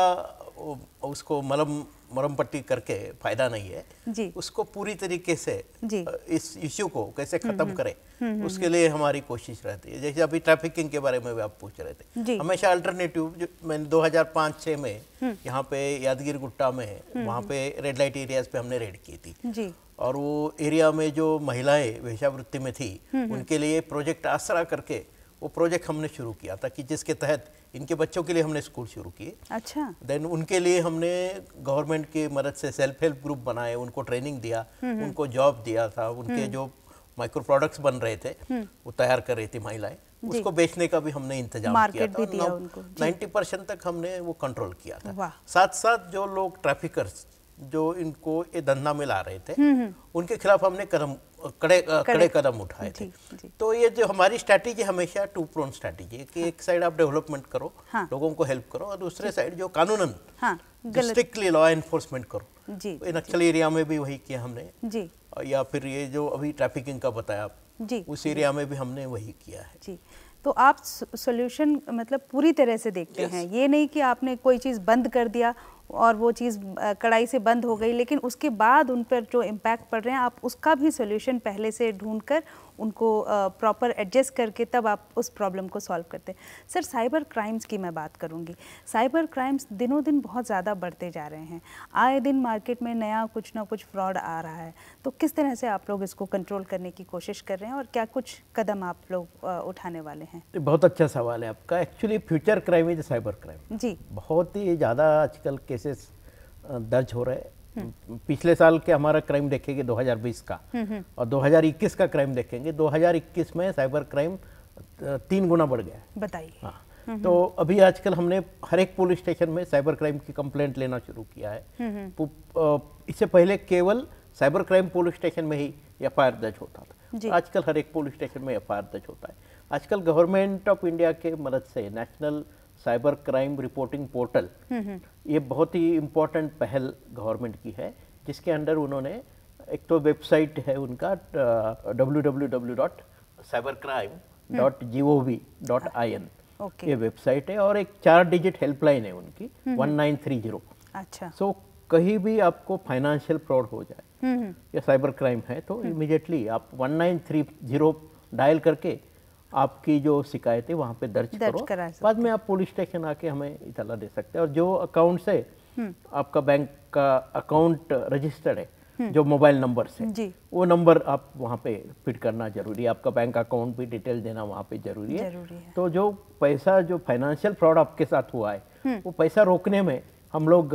Speaker 1: उसको मलम मरम पट्टी करके फायदा नहीं है जी। उसको पूरी तरीके से जी। इस इश्यू को कैसे हम्म, खत्म हम्म, करें हम्म, उसके लिए हमारी कोशिश रहती है जैसे अभी ट्रैफिकिंग के बारे में भी आप पूछ रहे थे हमेशा अल्टरनेटिव जो मैंने 2005-6 में यहाँ पे यादगीर गुट्टा में वहाँ पे रेड लाइट एरियाज पे हमने रेड की थी जी। और वो एरिया में जो महिलाएं वेशावृत्ति में थी उनके लिए प्रोजेक्ट आसरा करके वो प्रोजेक्ट हमने शुरू किया था कि जिसके तहत इनके बच्चों के लिए हमने स्कूल शुरू किए अच्छा देन उनके लिए हमने गवर्नमेंट की मदद से सेल्फ हेल्प ग्रुप बनाए उनको ट्रेनिंग दिया हम्म, हम्म। उनको जॉब दिया था उनके हम्म। जो माइक्रो प्रोडक्ट्स बन रहे थे वो तैयार कर रही थी महिलाएं उसको बेचने का भी हमने इंतजाम किया था नाइन्टी परसेंट तक हमने वो कंट्रोल किया था साथ साथ जो लोग ट्रैफिकर्स जो इनको ये धंधा में ला रहे थे हम्म, हम्म। उनके खिलाफ हमने कदम कड़े कड़े कदम उठाए थे तो ये जो हमारी स्ट्रैटेजी हमेशा टू प्रोन स्ट्रैटेजी है कि एक साइड हाँ। आप डेवलपमेंट करो हाँ। लोगों को हेल्प करो और दूसरे साइड जो कानून हाँ, स्ट्रिक्टली लॉ एनफोर्समेंट करो जी, तो नक्सल एरिया में भी वही किया हमने जी या फिर ये जो अभी ट्रैफिकिंग का बताया आप जी उस एरिया में भी हमने वही किया है
Speaker 2: जी तो आप सोल्यूशन मतलब पूरी तरह से देखते yes. हैं ये नहीं कि आपने कोई चीज़ बंद कर दिया और वो चीज़ कड़ाई से बंद हो गई लेकिन उसके बाद उन पर जो इम्पैक्ट पड़ रहे हैं आप उसका भी सोल्यूशन पहले से ढूंढ कर उनको प्रॉपर एडजस्ट करके तब आप उस प्रॉब्लम को सॉल्व करते हैं सर साइबर क्राइम्स की मैं बात करूँगी साइबर क्राइम्स दिनों दिन बहुत ज़्यादा बढ़ते जा रहे हैं आए दिन मार्केट में नया कुछ ना कुछ फ्रॉड आ रहा है तो किस तरह से आप लोग इसको कंट्रोल करने की कोशिश कर रहे हैं और क्या कुछ कदम आप लोग उठाने वाले हैं
Speaker 1: बहुत अच्छा सवाल है आपका actually future crime is cyber crime जी बहुत ही ज़्यादा आजकल केसेस दर्ज हो रहे हैं पिछले साल के हमारा क्राइम देखेंगे 2020 का हम्म, हम्म। और 2021 का क्राइम देखेंगे 2021 में साइबर क्राइम तीन गुना बढ़ गया बताइए हाँ हम्म, तो अभी आजकल हमने हर एक पुलिस स्टेशन में साइबर क्राइम की कंप्लेंट लेना शुरू किया है तो, इससे पहले केवल साइबर क्राइम पुलिस स्टेशन में ही एफ आई दर्ज होता था तो आजकल हर एक पुलिस स्टेशन में एफ दर्ज होता है आजकल गवर्नमेंट ऑफ इंडिया के मदद से national cyber crime reporting portal ये बहुत ही इम्पोर्टेंट पहल गवर्नमेंट की है जिसके अंडर उन्होंने एक तो वेबसाइट है उनका W W W dot cyber crime dot G O V dot I N ये वेबसाइट है और एक चार डिजिट हेल्पलाइन है उनकी वन नाइन थ्री जीरो अच्छा सो so, कहीं भी आपको फाइनेंशियल फ्रॉड हो जाए हम्म, हम्म। या साइबर क्राइम है तो इमिजिएटली हम्म। आप one nine three zero dial करके आपकी जो शिकायतें वहाँ पे दर्ज, दर्ज करो बाद में आप पुलिस स्टेशन आके हमें इतला दे सकते हैं और जो अकाउंट से हम्म। आपका बैंक का अकाउंट रजिस्टर्ड है हम्म। जो मोबाइल नंबर से वो नंबर आप वहाँ पे फिट करना जरूरी है आपका बैंक अकाउंट भी डिटेल देना वहाँ पे जरूरी है।, जरूरी है तो जो पैसा जो फाइनेंशियल फ्रॉड आपके साथ हुआ है हम्म। वो पैसा रोकने में हम लोग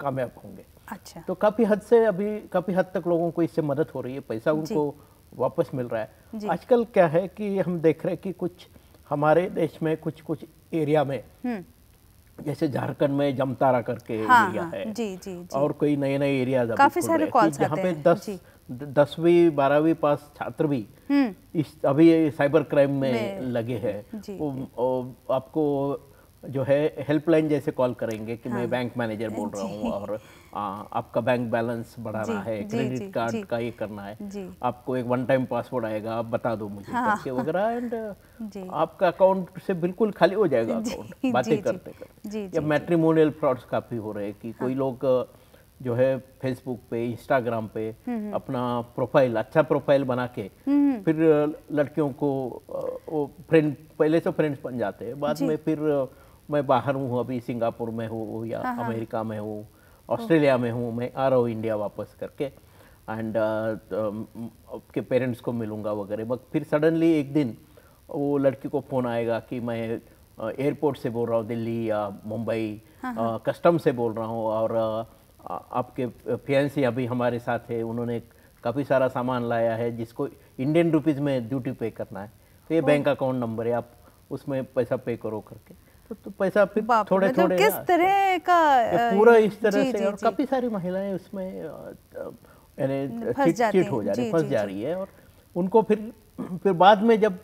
Speaker 1: कामयाब होंगे अच्छा तो काफ़ी हद से अभी काफ़ी हद तक लोगों को इससे मदद हो रही है पैसा उनको वापस मिल रहा है आजकल क्या है कि हम देख रहे हैं कि कुछ हमारे देश में कुछ कुछ एरिया में
Speaker 4: हम्म।
Speaker 1: जैसे झारखंड में जमतारा करके हाँ, एरिया हाँ,
Speaker 4: है जी, जी, जी। और
Speaker 1: कोई नए नए एरिया काफी सारे कॉल्स जहाँ पे दस दसवीं बारहवीं पास छात्र भी हम्म। इस अभी साइबर क्राइम में लगे हैं आपको जो है हेल्पलाइन जैसे कॉल करेंगे कि हाँ। मैं बैंक मैनेजर बोल रहा हूँ और आपका बैंक बैलेंस बढ़ाना है क्रेडिट कार्ड का ये करना है आपको एक वन टाइम पासवर्ड आएगा आप बता दो मुझे हाँ, वगैरह
Speaker 4: एंड
Speaker 1: आपका अकाउंट से बिल्कुल खाली हो जाएगा अकाउंट बातें करते करते या मैट्रीमोनियल फ्रॉड्स काफ़ी हो रहे हैं कि कोई हाँ। लोग जो है फेसबुक पे इंस्टाग्राम पे हम्म, हम्म। अपना प्रोफाइल अच्छा प्रोफाइल बना के हम्म, फिर लड़कियों को वो फ्रेंड पहले से तो फ्रेंड्स बन जाते हैं बाद में फिर मैं बाहर हूँ अभी सिंगापुर में हूँ या हाँ, हाँ। अमेरिका में हूँ तो ऑस्ट्रेलिया में हूँ मैं आ रहा हूँ इंडिया वापस करके एंड आपके पेरेंट्स को मिलूँगा वगैरह बट फिर सडनली एक दिन वो लड़की को फ़ोन आएगा कि मैं एयरपोर्ट uh, से बोल रहा हूँ दिल्ली या मुंबई कस्टम हाँ, uh, हाँ। से बोल रहा हूँ और uh, आपके फियांसी अभी हमारे साथ है उन्होंने काफ़ी सारा सामान लाया है जिसको इंडियन रुपीज़ में ड्यूटी पे करना है तो ये बैंक अकाउंट नंबर है आप उसमें पैसा पे करो करके तो, तो पैसा फिर थोड़े थोड़े मतलब किस तरह का पूरा इस तरह से और काफ़ी सारी महिलाएं उसमें यानी हो जा रही फंस जा रही है और उनको फिर फिर बाद में जब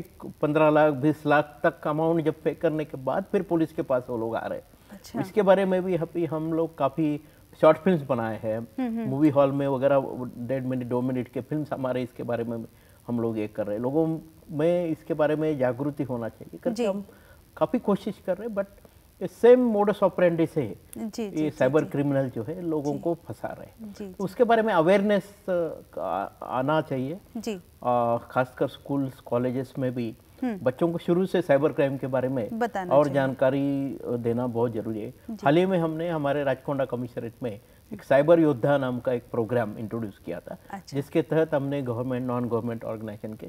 Speaker 1: एक पंद्रह लाख बीस लाख तक अमाउंट जब पे करने के बाद फिर पुलिस के पास वो लोग आ रहे हैं अच्छा। इसके बारे में भी अभी हम लोग काफ़ी शॉर्ट फिल्म्स बनाए हैं हम्म, हम्म। मूवी हॉल में वगैरह डेढ़ मिनट दो मिनट के फिल्म हमारे इसके बारे में हम लोग ये कर रहे हैं लोगों में इसके बारे में जागृति होना चाहिए करके हम काफ़ी कोशिश कर रहे हैं बट सेम मोडस ऑपरेंडी से
Speaker 4: ये साइबर क्रिमिनल
Speaker 1: जो है लोगों को फंसा रहे हैं तो उसके बारे में अवेयरनेस आना चाहिए खासकर स्कूल्स कॉलेजेस में भी हम्म। बच्चों को शुरू से साइबर क्राइम के बारे में और जानकारी देना बहुत जरूरी है हाल ही में हमने हमारे राजकोंडा कमिश्नरेट में एक साइबर योद्धा नाम का एक प्रोग्राम इंट्रोड्यूस किया था अच्छा। जिसके तहत हमने गवर्नमेंट नॉन गवर्नमेंट ऑर्गेनाइजेशन के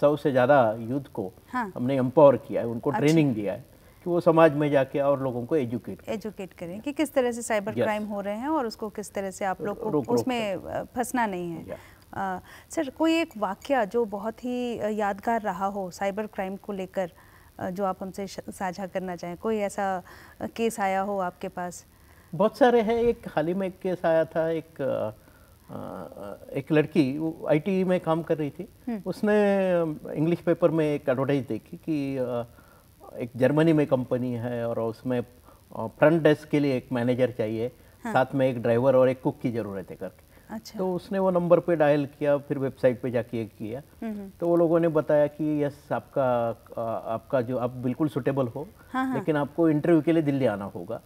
Speaker 1: सौ से ज़्यादा यूथ को हाँ। हमने एम्पावर किया है उनको अच्छा। ट्रेनिंग दिया है कि वो समाज में जाके और लोगों को एजुकेट
Speaker 4: एजुकेट करें कि
Speaker 2: किस तरह से साइबर क्राइम हो रहे हैं और उसको किस तरह से आप लोग उसमें फंसना नहीं है आ, सर कोई एक वाक्य जो बहुत ही यादगार रहा हो साइबर क्राइम को लेकर जो आप हमसे साझा करना चाहें कोई ऐसा केस आया हो आपके पास
Speaker 1: बहुत सारे हैं एक हाल ही में एक केस आया था एक एक लड़की वो आईटी में काम कर रही थी हम्म। उसने इंग्लिश पेपर में एक एडवर्टाइज देखी कि एक जर्मनी में कंपनी है और उसमें फ्रंट डेस्क के लिए एक मैनेजर चाहिए हाँ। साथ में एक ड्राइवर और एक कुक की ज़रूरत है करके अच्छा। तो उसने वो नंबर पे डायल किया फिर वेबसाइट पे जाके ये किया हम्म। तो वो लोगों ने बताया कि यस आपका आपका जो आप बिल्कुल सुटेबल हो हाँ हाँ। लेकिन आपको इंटरव्यू के लिए दिल्ली आना होगा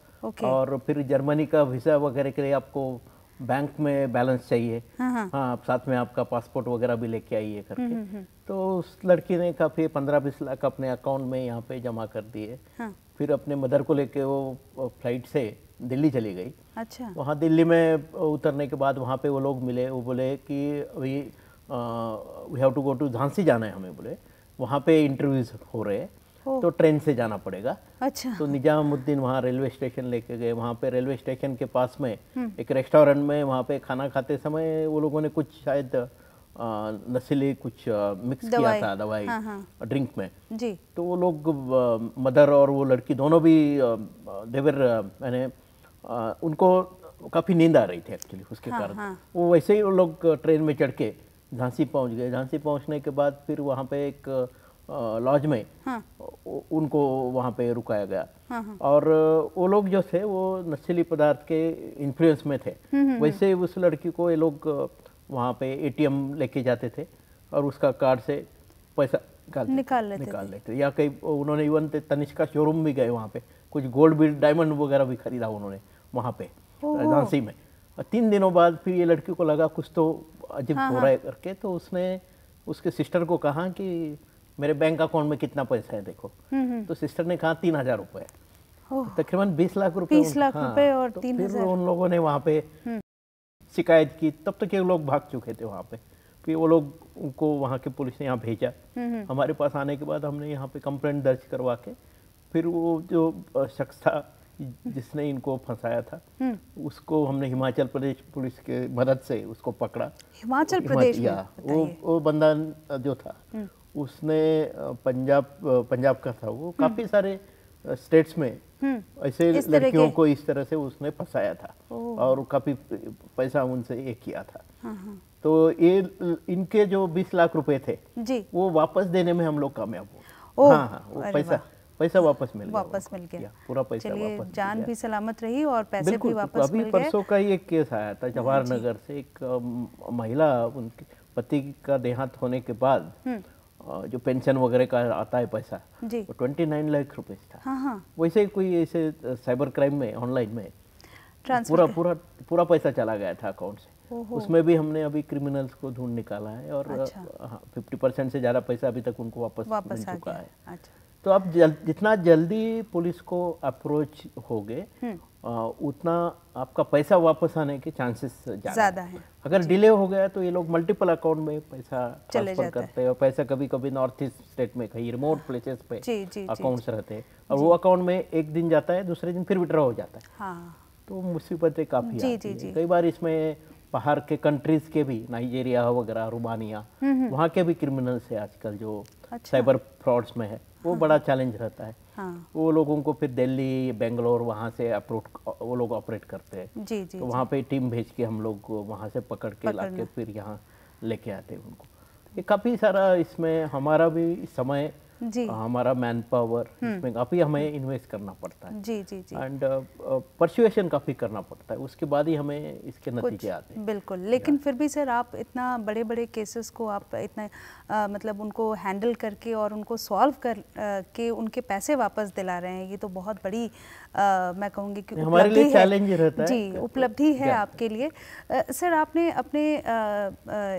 Speaker 1: और फिर जर्मनी का वीज़ा वगैरह के लिए आपको बैंक में बैलेंस चाहिए हाँ, हाँ, हाँ साथ में आपका पासपोर्ट वगैरह भी लेके आइए करके हम्म, हम्म, हम्म। तो उस लड़की ने काफ़ी पंद्रह बीस लाख अपने अकाउंट में यहाँ पे जमा कर दिए हाँ। फिर अपने मदर को लेके वो फ्लाइट से दिल्ली चली गई अच्छा वहाँ दिल्ली में उतरने के बाद वहाँ पे वो लोग मिले वो बोले कि अभी we have to go to Jhansi जाना है हमें बोले वहाँ पे इंटरव्यूज़ हो रहे हैं तो ट्रेन से जाना पड़ेगा अच्छा तो निजामुद्दीन वहाँ रेलवे स्टेशन लेके गए वहाँ पे रेलवे स्टेशन के पास में हम्म। एक रेस्टोरेंट में वहाँ पे खाना खाते समय वो लोगों ने कुछ शायद नशीले कुछ मिक्स किया था दवाई हाँ हाँ। ड्रिंक में जी तो वो लोग मदर और वो लड़की दोनों भी देवर मैंने उनको काफ़ी नींद आ रही थी एक्चुअली उसके हाँ, कारण हाँ। वो वैसे ही वो लोग ट्रेन में चढ़ के झांसी पहुँच गए झांसी पहुँचने के बाद फिर वहाँ पे एक लॉज में हाँ। उनको वहाँ पे रुकाया गया हाँ, हाँ। और वो लोग जो थे वो नशीली पदार्थ के इन्फ्लुएंस में थे हम्म, हम्म, हम्म। वैसे उस लड़की को ये लोग वहाँ पे एटीएम लेके जाते थे और उसका कार्ड से पैसा निकाल निकाल लेते निकाल लेते या कई उन्होंने इवन तनिष्का शोरूम भी गए वहाँ पे कुछ गोल्ड भी डायमंड वगैरह भी खरीदा उन्होंने वहाँ पे झांसी में तीन दिनों बाद फिर ये लड़की को लगा कुछ तो अजीब हाँ, हो हाँ। रहा है करके तो उसने उसके सिस्टर को कहा कि मेरे बैंक अकाउंट में कितना पैसा है देखो हम्म, हम्म। तो सिस्टर ने कहा तीन हजार रुपये तकरीबन बीस लाख रुपए बीस लाख हाँ, रुपए
Speaker 4: और तो तीन हजार उन
Speaker 1: लोगों ने वहाँ पे हम्म। शिकायत की तब तक ये लोग भाग चुके थे वहाँ पे फिर वो लोग उनको वहाँ के पुलिस ने यहाँ भेजा हमारे पास आने के बाद हमने यहाँ पे कंप्लेंट दर्ज करवा के फिर वो जो शख्स था जिसने इनको फंसाया था उसको हमने हिमाचल प्रदेश पुलिस के मदद से उसको पकड़ा
Speaker 2: हिमाचल
Speaker 3: प्रदेश हिमा, में वो
Speaker 1: वो बंदा जो था उसने पंजाब पंजाब का था वो काफ़ी हम्म। सारे स्टेट्स में हम्म। ऐसे लड़कियों को इस तरह से उसने फंसाया था और काफ़ी पैसा उनसे ये किया था हाँ, हाँ। तो ये इनके जो 20 लाख रुपए थे जी। वो वापस देने में हम लोग कामयाब हुए हाँ हाँ वो पैसा पैसा वापस मिल गया
Speaker 2: वापस मिल गया
Speaker 1: पूरा पैसा वापस जान भी
Speaker 2: सलामत रही और पैसे भी वापस अभी परसों
Speaker 1: का ही एक केस आया था जवाहर नगर से एक महिला उनके पति का देहांत होने के बाद हम्म। जो पेंशन वगैरह का आता है पैसा जी वो ट्वेंटी नाइन लाख रुपीज था हाँ, हाँ वैसे ही कोई ऐसे साइबर क्राइम में ऑनलाइन में पूरा पूरा पूरा पैसा चला गया था अकाउंट से उसमें भी हमने अभी क्रिमिनल्स को ढूंढ निकाला है और फिफ्टी अच्छा। परसेंट हाँ, से ज़्यादा पैसा अभी तक उनको वापस वापस मिल चुका है अच्छा तो आप जल, जितना जल्दी पुलिस को अप्रोच होगे हम्म। उतना आपका पैसा वापस आने के चांसेस ज़्यादा है अगर डिले हो गया तो ये लोग मल्टीपल अकाउंट में पैसा ट्रांसफर करते हैं और पैसा कभी कभी नॉर्थ ईस्ट स्टेट में कहीं रिमोट प्लेसेस पे अकाउंट्स रहते हैं और वो अकाउंट में एक दिन जाता है दूसरे दिन फिर विड्रॉ हो जाता है हाँ। तो मुसीबतें काफ़ी कई बार इसमें बाहर के कंट्रीज के भी नाइजेरिया वगैरह रूमानिया हम्म, हम्म। वहाँ के भी क्रिमिनल्स है आजकल जो साइबर अच्छा। फ्रॉड्स में है वो हाँ। बड़ा चैलेंज रहता है हाँ। वो लोगों को फिर दिल्ली बेंगलोर वहाँ से अप्रोट वो लोग ऑपरेट करते हैं
Speaker 4: जी जी तो वहाँ पे
Speaker 1: टीम भेज के हम लोग वहाँ से पकड़ के ला के फिर यहाँ लेके आते हैं उनको ये काफ़ी सारा इसमें हमारा भी समय जी हमारा मैन हम्म। पावर इसमें काफ़ी हमें इन्वेस्ट करना पड़ता
Speaker 2: है
Speaker 4: जी जी जी
Speaker 1: एंड परसुएशन काफ़ी करना पड़ता है उसके बाद ही हमें इसके नतीजे आते
Speaker 2: हैं बिल्कुल लेकिन फिर भी सर आप इतना बड़े बड़े केसेस को आप इतना आ, मतलब उनको हैंडल करके और उनको सॉल्व कर आ, के उनके पैसे वापस दिला रहे हैं ये तो बहुत बड़ी आ, मैं कहूँगी कि हमारे लिए चैलेंज रहता है जी उपलब्धि है आपके लिए सर आपने अपने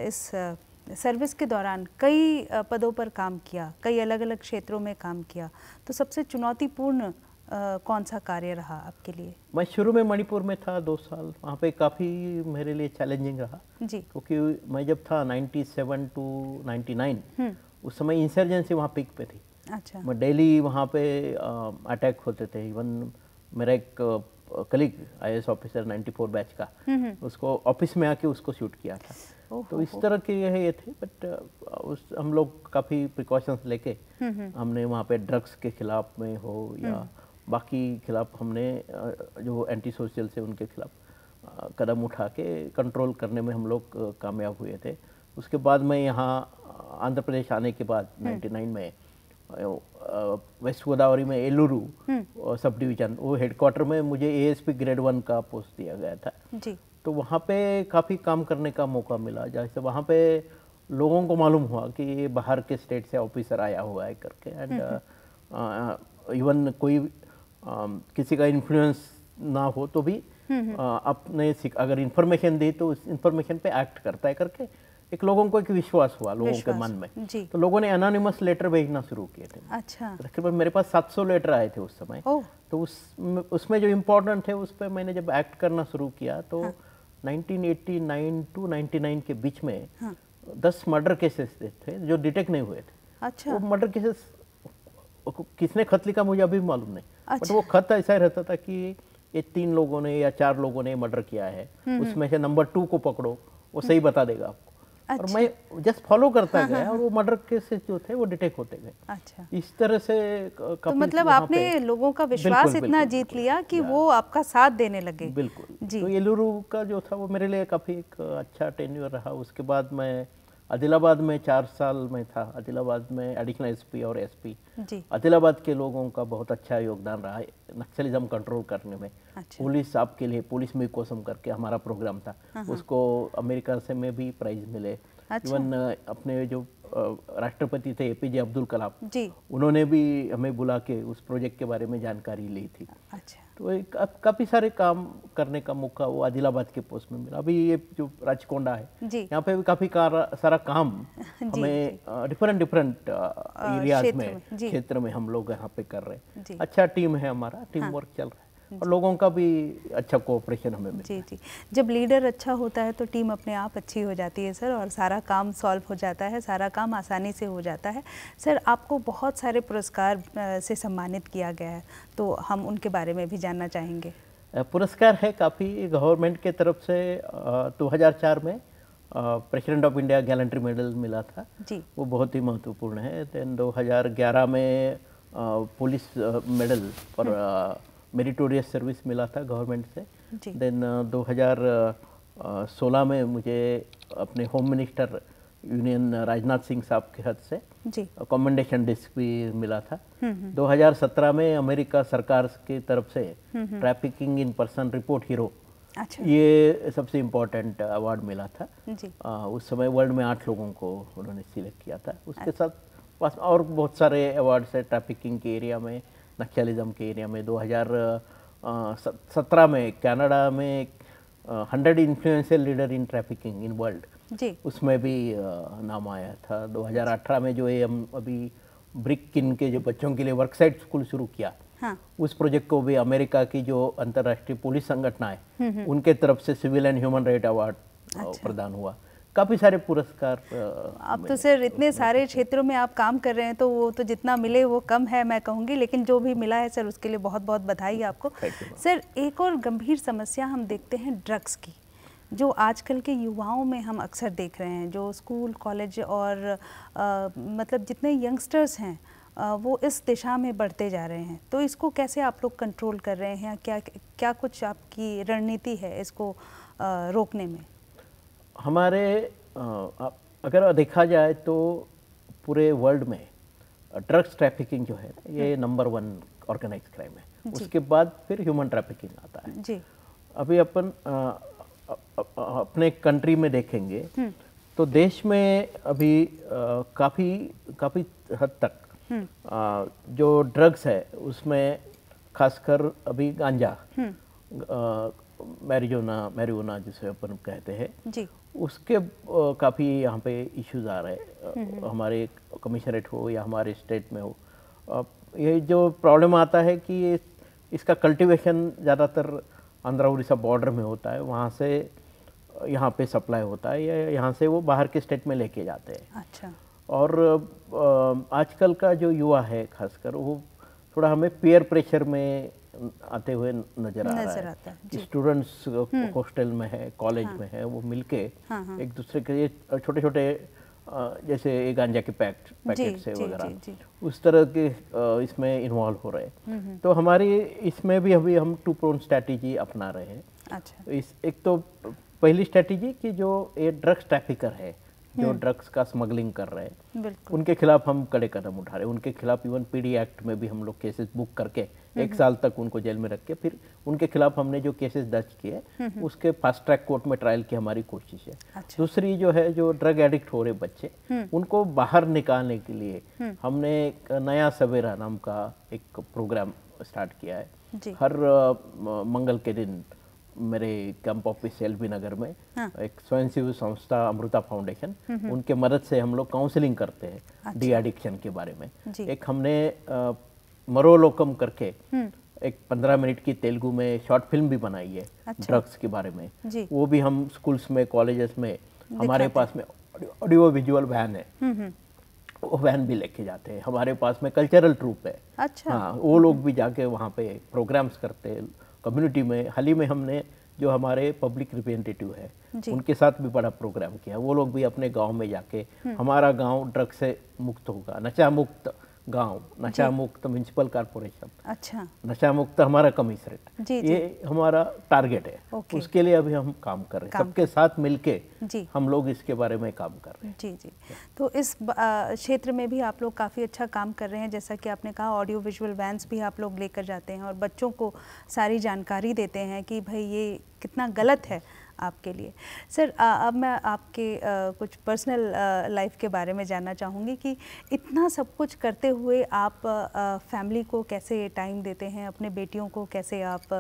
Speaker 2: इस सर्विस के दौरान कई पदों पर काम किया कई अलग अलग क्षेत्रों में काम किया तो सबसे चुनौतीपूर्ण कौन सा कार्य रहा आपके लिए
Speaker 1: मैं शुरू में मणिपुर में था दो साल वहाँ पे काफ़ी मेरे लिए चैलेंजिंग रहा जी क्योंकि मैं जब था 97 टू 99 उस समय इंसर्जेंसी वहाँ पिक पे थी
Speaker 2: अच्छा
Speaker 3: मैं
Speaker 1: डेली वहाँ पे अटैक होते थे इवन मेरा एक कलीग आई ऑफिसर 94 बैच का हम्म, हम्म। उसको ऑफिस में आके उसको शूट किया था
Speaker 3: तो इस तरह
Speaker 1: के ये है ये थे बट uh, उस हम लोग काफ़ी प्रिकॉशंस लेके हम्म, हम्म। हमने वहाँ पे ड्रग्स के खिलाफ में हो या हम्म। बाकी खिलाफ हमने uh, जो एंटी सोशल से उनके खिलाफ uh, कदम उठा के कंट्रोल करने में हम लोग कामयाब हुए थे उसके बाद मैं यहाँ आंध्र प्रदेश आने के बाद 99 में वेस्ट गोदावरी में एलुरु सब डिवीज़न वो हेडक्वार्टर में मुझे एएसपी ग्रेड वन का पोस्ट दिया गया था जी तो वहाँ पे काफ़ी काम करने का मौका मिला जैसे वहाँ पे लोगों को मालूम हुआ कि बाहर के स्टेट से ऑफिसर आया हुआ है करके एंड इवन हम्म, हम्म। कोई किसी का इन्फ्लुएंस ना हो तो भी हम्म, अपने अगर इन्फॉर्मेशन दी तो उस इन्फॉर्मेशन पे एक्ट करता है करके एक लोगों को एक विश्वास हुआ लोगों के मन में तो लोगों ने अनोनिमस लेटर भेजना शुरू किए थे अच्छा तो तकरीबन मेरे पास 700 लेटर आए थे उस समय ओ. तो उस उसमें जो इम्पोर्टेंट है उस पर मैंने जब एक्ट करना शुरू किया तो हाँ. 1989 टू 99 के बीच में हाँ. दस मर्डर केसेस थे जो डिटेक्ट नहीं हुए थे अच्छा वो मर्डर केसेस किसने खत लिखा मुझे अभी मालूम नहीं अच्छा। बट वो खत ऐसा रहता था कि ये तीन लोगों ने या चार लोगों ने मर्डर किया है हम्म, हम्म। उसमें से नंबर टू को पकड़ो वो सही बता देगा आपको अच्छा। और मैं जस्ट फॉलो करता हाँ, हाँ गया हाँ, और वो मर्डर केसेस जो थे वो डिटेक्ट होते गए अच्छा इस तरह से तो मतलब आपने
Speaker 2: लोगों का विश्वास बिल्कुल, इतना बिल्कुल, जीत लिया कि वो आपका साथ देने लगे
Speaker 1: बिल्कुल जी तो येलुरु का जो था वो मेरे लिए काफ़ी एक अच्छा टेन्यूअर रहा उसके बाद मैं आदिलाबाद में चार साल में था आदिलाबाद में एडिशनल एसपी और एसपी आदिलाबाद के लोगों का बहुत अच्छा योगदान रहा है नक्सलिज्म कंट्रोल करने में अच्छा। पुलिस आपके लिए पुलिस में कोसम करके हमारा प्रोग्राम था हाँ, हाँ। उसको अमेरिका से में भी प्राइज मिले
Speaker 4: अच्छा। इवन
Speaker 1: अपने जो राष्ट्रपति थे एपीजे अब्दुल कलाम जी उन्होंने भी हमें बुला के उस प्रोजेक्ट के बारे में जानकारी ली थी अच्छा तो एक काफ़ी सारे काम करने का मौका वो आदिलाबाद के पोस्ट में मिला अभी ये जो राजकोंडा है यहाँ पे भी काफ़ी सारा काम हमें डिफरेंट डिफरेंट एरिया में क्षेत्र में हम लोग यहाँ पे कर रहे हैं अच्छा टीम है हमारा टीम वर्क हाँ। चल रहा है और लोगों का भी अच्छा कोऑपरेशन हमें मिलता
Speaker 2: जी जी जब लीडर अच्छा होता है तो टीम अपने आप अच्छी हो जाती है सर और सारा काम सॉल्व हो जाता है सारा काम आसानी से हो जाता है सर आपको बहुत सारे पुरस्कार से सम्मानित किया गया है तो हम उनके बारे में भी जानना चाहेंगे
Speaker 1: पुरस्कार है काफ़ी गवर्नमेंट के तरफ से दो में president of India gallantry medal मिला था जी वो बहुत ही महत्वपूर्ण है देन दो में पुलिस मेडल पर मेरिटोरियस सर्विस मिला था गवर्नमेंट से देन uh, 2016 uh, uh, में मुझे अपने home minister union Rajnath Singh साहब के हद से कॉमेंडेशन डिस्क uh, भी मिला था 2017 हम्म, हम्म। में अमेरिका सरकार की तरफ से trafficking in person report hero अच्छा। ये सबसे इम्पोर्टेंट अवार्ड मिला था आ, उस समय वर्ल्ड में आठ लोगों को उन्होंने सिलेक्ट किया था उसके अच्छा। साथ पास और बहुत सारे अवार्ड्स है ट्रैफिकिंग के एरिया में नक्सलिज्म के एरिया में 2017 में कनाडा में hundred influential leader in trafficking in world उसमें भी नाम आया था 2018 में जो है हम अभी ब्रिक किन के जो बच्चों के लिए वर्कसाइट स्कूल शुरू किया हाँ। उस प्रोजेक्ट को भी अमेरिका की जो अंतर्राष्ट्रीय पुलिस संगठना है हम्म, हम्म। उनके तरफ से civil and human right award अच्छा। प्रदान हुआ काफ़ी सारे
Speaker 2: पुरस्कार आप तो सर इतने सारे क्षेत्रों में आप काम कर रहे हैं तो वो तो जितना मिले वो कम है मैं कहूँगी लेकिन जो भी मिला है सर उसके लिए बहुत बहुत बधाई आपको सर एक और गंभीर समस्या हम देखते हैं ड्रग्स की जो आजकल के युवाओं में हम अक्सर देख रहे हैं जो स्कूल कॉलेज और आ, मतलब जितने यंगस्टर्स हैं आ, वो इस दिशा में बढ़ते जा रहे हैं तो इसको कैसे आप लोग कंट्रोल कर रहे हैं क्या क्या कुछ आपकी रणनीति है इसको आ, रोकने में
Speaker 1: हमारे अगर देखा जाए तो पूरे वर्ल्ड में ड्रग्स ट्रैफिकिंग जो है ये नंबर वन ऑर्गेनाइज क्राइम है उसके बाद फिर ह्यूमन ट्रैफिकिंग आता है जी। अभी अपन अपने कंट्री में देखेंगे हम्म। तो देश में अभी काफ़ी काफ़ी हद तक हम्म। जो ड्रग्स है उसमें खासकर अभी गांजा हम्म। मैरिजोना मैरियोना जिसे अपन कहते हैं जी उसके काफ़ी यहाँ पे इश्यूज आ रहे हैं हम्म, हम्म। हमारे कमिश्नरेट हो या हमारे स्टेट में हो ये जो प्रॉब्लम आता है कि ये इसका कल्टीवेशन ज़्यादातर आंध्रा उड़ीसा बॉर्डर में होता है वहाँ से यहाँ पे सप्लाई होता है या यहाँ से वो बाहर के स्टेट में लेके जाते हैं अच्छा और आजकल का जो युवा है खासकर वो थोड़ा हमें पेयर प्रेशर में आते हुए नजर आ रहा है स्टूडेंट्स हम्म। हॉस्टल में है कॉलेज हाँ, में है वो मिलके हाँ, हाँ, एक दूसरे के लिए छोटे छोटे जैसे एक गांजा के पैक पैकेट से वगैरह उस तरह के इसमें इन्वॉल्व हो रहे हैं हम्म, हम्म। तो हमारी इसमें भी अभी हम टू प्रोन स्ट्रैटेजी अपना रहे हैं अच्छा इस एक तो पहली स्ट्रैटेजी कि जो ये ड्रग्स ट्रैफिकर है जो ड्रग्स का स्मगलिंग कर रहे हैं उनके खिलाफ हम कड़े कदम उठा रहे हैं उनके खिलाफ इवन पीडी एक्ट में भी हम लोग केसेस बुक करके एक mm-hmm. साल तक उनको जेल में रख के फिर उनके खिलाफ हमने जो केसेस दर्ज किए mm-hmm. उसके फास्ट ट्रैक कोर्ट में ट्रायल की हमारी कोशिश है अच्छा। दूसरी जो है जो ड्रग एडिक्ट हो रहे बच्चे hmm. उनको बाहर निकालने के लिए hmm. हमने एक नया सवेरा नाम का एक प्रोग्राम स्टार्ट किया है हर मंगल के दिन मेरे कैंप ऑफिस एल नगर में हाँ। एक स्वयंसेवी संस्था अमृता फाउंडेशन उनके मदद से हम लोग काउंसलिंग करते हैं अच्छा। डी एडिक्शन के बारे में एक हमने मरोलोकम करके हम्म। एक पंद्रह मिनट की तेलुगु में शॉर्ट फिल्म भी बनाई है अच्छा। ड्रग्स के बारे में वो भी हम स्कूल्स में कॉलेजेस में
Speaker 3: हमारे पास में
Speaker 1: ऑडियो विजुअल वैन है वो वैन भी लेके जाते हैं हमारे पास में कल्चरल ट्रूप है
Speaker 2: अच्छा हाँ वो लोग
Speaker 1: भी जाके वहाँ पे प्रोग्राम्स करते हैं कम्युनिटी में हाल ही में हमने जो हमारे पब्लिक रिप्रेजेंटेटिव है उनके साथ भी बड़ा प्रोग्राम किया वो लोग भी अपने गांव में जाके हम्म। हमारा गांव ड्रग से मुक्त होगा नशा मुक्त गांव नशा मुक्त म्यूनसिपल कारपोरेशन अच्छा नशा मुक्त हमारा कमिश्रेट ये हमारा टारगेट है उसके लिए अभी हम काम कर रहे हैं सबके साथ मिलके हम लोग इसके बारे में काम कर
Speaker 2: रहे हैं जी जी तो इस क्षेत्र में भी आप लोग काफ़ी अच्छा काम कर रहे हैं जैसा कि आपने कहा ऑडियो विजुअल वैन्स भी आप लोग लेकर जाते हैं और बच्चों को सारी जानकारी देते हैं कि भाई ये कितना गलत है आपके लिए सर अब मैं आपके आ, कुछ पर्सनल लाइफ के बारे में जानना चाहूँगी कि इतना सब कुछ करते हुए आप आ, फैमिली को कैसे टाइम देते हैं अपने बेटियों को कैसे आप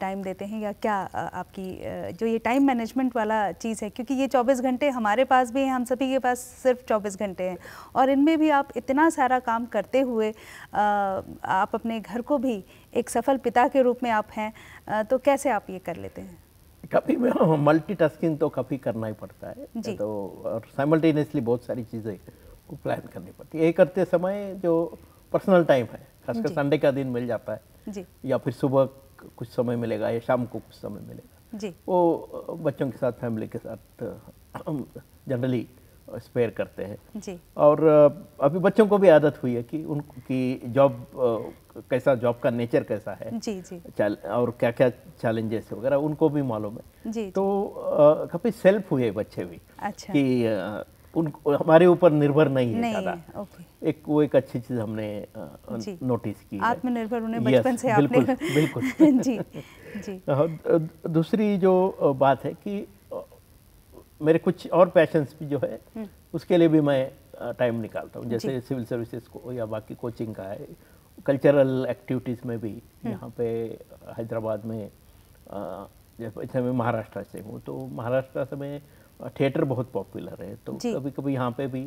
Speaker 2: टाइम देते हैं या क्या आ, आपकी जो ये टाइम मैनेजमेंट वाला चीज़ है क्योंकि ये 24 घंटे हमारे पास भी हैं हम सभी के पास सिर्फ 24 घंटे हैं और इनमें भी आप इतना सारा काम करते हुए आप अपने घर को भी एक सफल पिता के रूप में आप हैं तो कैसे आप ये कर लेते हैं
Speaker 1: कभी में मल्टीटास्किंग हाँ, तो काफ़ी करना ही पड़ता है तो और साइमल्टेनियसली बहुत सारी चीज़ें को प्लान करनी पड़ती है ये करते समय जो पर्सनल टाइम है खासकर संडे का दिन मिल जाता है जी। या फिर सुबह कुछ समय मिलेगा या शाम को कुछ समय मिलेगा जी। वो बच्चों के साथ फैमिली के साथ जनरली स्पेयर करते हैं और अभी बच्चों को भी आदत हुई है कि उनकी जॉब कैसा जॉब का नेचर कैसा है जी जी और क्या क्या चैलेंजेस वगैरह उनको भी मालूम है जी तो काफ़ी सेल्फ हुए बच्चे भी अच्छा कि उन हमारे ऊपर निर्भर नहीं है ज़्यादा एक वो एक अच्छी चीज़ हमने नोटिस की आत्मनिर्भर उन्हें बचपन से आपने बिल्कुल बिल्कुल जी जी दूसरी जो बात है कि मेरे कुछ और पैशंस भी जो है हम्म। उसके लिए भी मैं टाइम निकालता हूँ जैसे सिविल सर्विसेज को या बाकी कोचिंग का है कल्चरल एक्टिविटीज़ में भी हम्म। यहाँ पे हैदराबाद में जैसे मैं महाराष्ट्र से हूँ तो महाराष्ट्र से मैं थिएटर बहुत पॉपुलर है तो कभी कभी यहाँ पे भी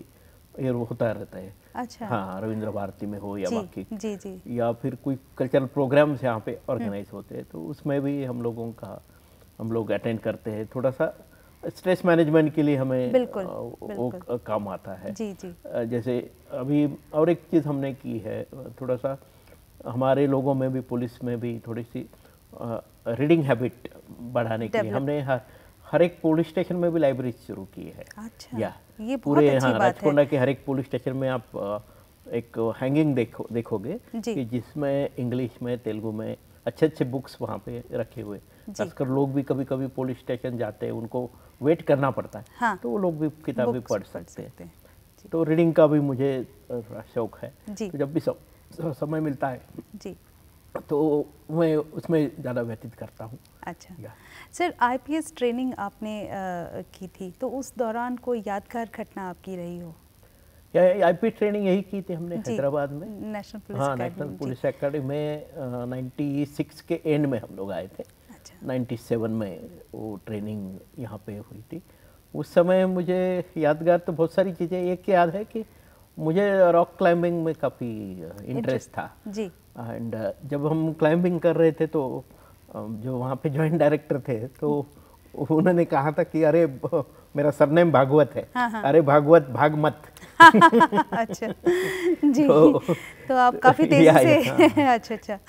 Speaker 1: ये होता रहता है अच्छा हाँ रविंद्र भारती में हो या बाकी जी जी या फिर कोई कल्चरल प्रोग्राम्स यहाँ पे ऑर्गेनाइज हम्म। होते हैं तो उसमें भी हम लोगों का हम लोग अटेंड करते हैं थोड़ा सा स्ट्रेस मैनेजमेंट के लिए हमें बिल्कुल,
Speaker 4: वो बिल्कुल.
Speaker 1: काम आता है जी जी जैसे अभी और एक चीज़ हमने की है थोड़ा सा हमारे लोगों में भी पुलिस में भी थोड़ी सी रीडिंग हैबिट बढ़ाने के लिए हमने हर हर एक पुलिस स्टेशन में भी लाइब्रेरी शुरू की है अच्छा, या ये पूरे यहाँ राजकोंडा के हर एक पुलिस स्टेशन में आप एक हैंगिंग देखो देखोगे कि जिसमें इंग्लिश में तेलुगु में अच्छे अच्छे बुक्स वहाँ पे रखे हुए खासकर लोग भी कभी कभी पुलिस स्टेशन जाते हैं उनको वेट करना पड़ता है हाँ, तो वो लोग भी किताबें पढ़ सकते हैं तो रीडिंग का भी मुझे शौक है तो जब भी समय मिलता है जी तो मैं उसमें ज़्यादा व्यतीत करता हूँ
Speaker 2: अच्छा सर आईपीएस ट्रेनिंग आपने आ, की थी तो उस दौरान कोई यादगार घटना आपकी रही हो
Speaker 1: या आईपी ट्रेनिंग यही की थी हमने हैदराबाद में नेशनल हाँ नेशनल पुलिस अकेडमी में नाइन्टी सिक्स के एंड में हम लोग आए थे नाइन्टी अच्छा। सेवन में वो ट्रेनिंग यहाँ पे हुई थी उस समय मुझे यादगार तो बहुत सारी चीज़ें एक याद है कि मुझे रॉक क्लाइंबिंग में काफ़ी इंटरेस्ट था जी एंड जब हम क्लाइंबिंग कर रहे थे तो जो वहाँ पे जॉइंट डायरेक्टर थे तो उन्होंने कहा था कि अरे मेरा सरनेम भागवत है हाँ हा। अरे भागवत भाग मत
Speaker 2: अच्छा जी तो, तो आप काफ़ी तेज़ी से हाँ। अच्छा अच्छा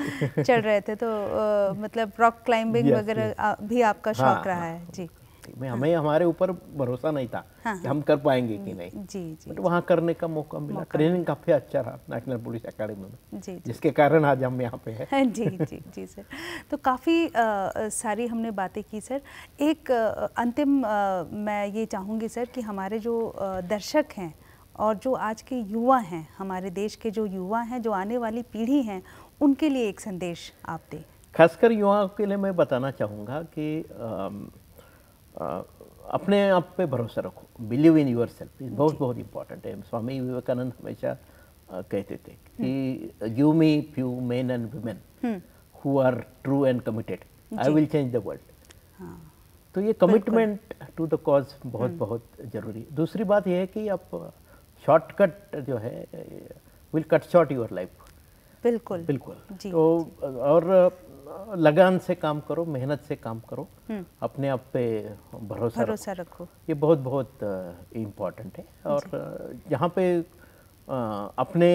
Speaker 2: चल रहे थे तो मतलब आ, मतलब रॉक क्लाइंबिंग वगैरह भी आपका शौक हाँ, रहा हाँ। है जी
Speaker 1: हमें हमारे ऊपर भरोसा नहीं था हाँ, कि हाँ। हम कर पाएंगे कि नहीं जी जी बट वहाँ करने का मौका मिला ट्रेनिंग काफ़ी अच्छा रहा नेशनल पुलिस अकेडमी में जी, जिसके कारण आज हम यहाँ पे हैं जी जी जी सर
Speaker 2: तो काफ़ी सारी हमने बातें की सर एक आ, अंतिम आ, मैं ये चाहूँगी सर कि हमारे जो आ, दर्शक हैं और जो आज के युवा हैं हमारे देश के जो युवा हैं जो आने वाली पीढ़ी हैं उनके लिए एक संदेश आप दें
Speaker 1: खासकर युवाओं के लिए मैं बताना चाहूँगा कि अपने आप पे भरोसा रखो बिलीव इन यूर सेल्फ बहुत बहुत इंपॉर्टेंट है स्वामी विवेकानंद हमेशा कहते थे कि give me few men and women who are true and committed I will change the world तो ये कमिटमेंट टू द कॉज बहुत हम्म। बहुत जरूरी है दूसरी बात यह है कि आप शॉर्टकट जो है will cut short your life बिल्कुल बिल्कुल तो और लगान से काम करो मेहनत से काम करो हम्म। अपने आप पे भरोसा भरोसा रखो ये बहुत बहुत इम्पोर्टेंट है और यहाँ पे अपने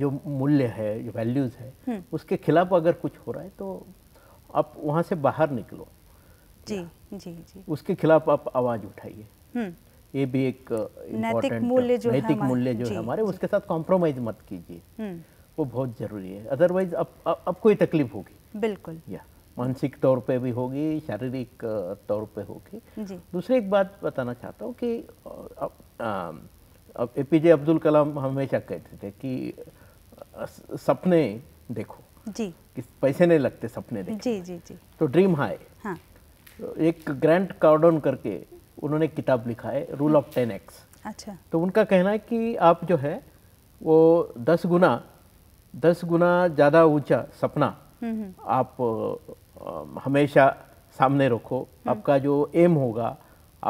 Speaker 1: जो मूल्य है जो वैल्यूज़ है हम्म। उसके खिलाफ अगर कुछ हो रहा है तो आप वहाँ से बाहर निकलो
Speaker 4: जी जी जी
Speaker 1: उसके खिलाफ आप आवाज़ उठाइए हम्म। ये भी एक नैतिक मूल्य जो नैतिक मूल्य जो है हमारे उसके साथ कॉम्प्रोमाइज़ मत कीजिए वो बहुत ज़रूरी है अदरवाइज अब अब कोई तकलीफ होगी बिल्कुल या मानसिक तौर पे भी होगी शारीरिक तौर पे होगी दूसरी एक बात बताना चाहता हूँ कि अब ए पी जे अब्दुल कलाम हमेशा कहते थे कि सपने देखो जी कि पैसे नहीं लगते सपने देखो जी जी जी तो ड्रीम हाई हाँ। तो एक ग्रैंड कार्डोन करके उन्होंने किताब लिखा है रूल ऑफ टेन एक्स अच्छा तो उनका कहना है कि आप जो है वो दस गुना दस गुना ज़्यादा ऊंचा सपना
Speaker 3: आप
Speaker 1: हमेशा सामने रखो हम्म। आपका जो एम होगा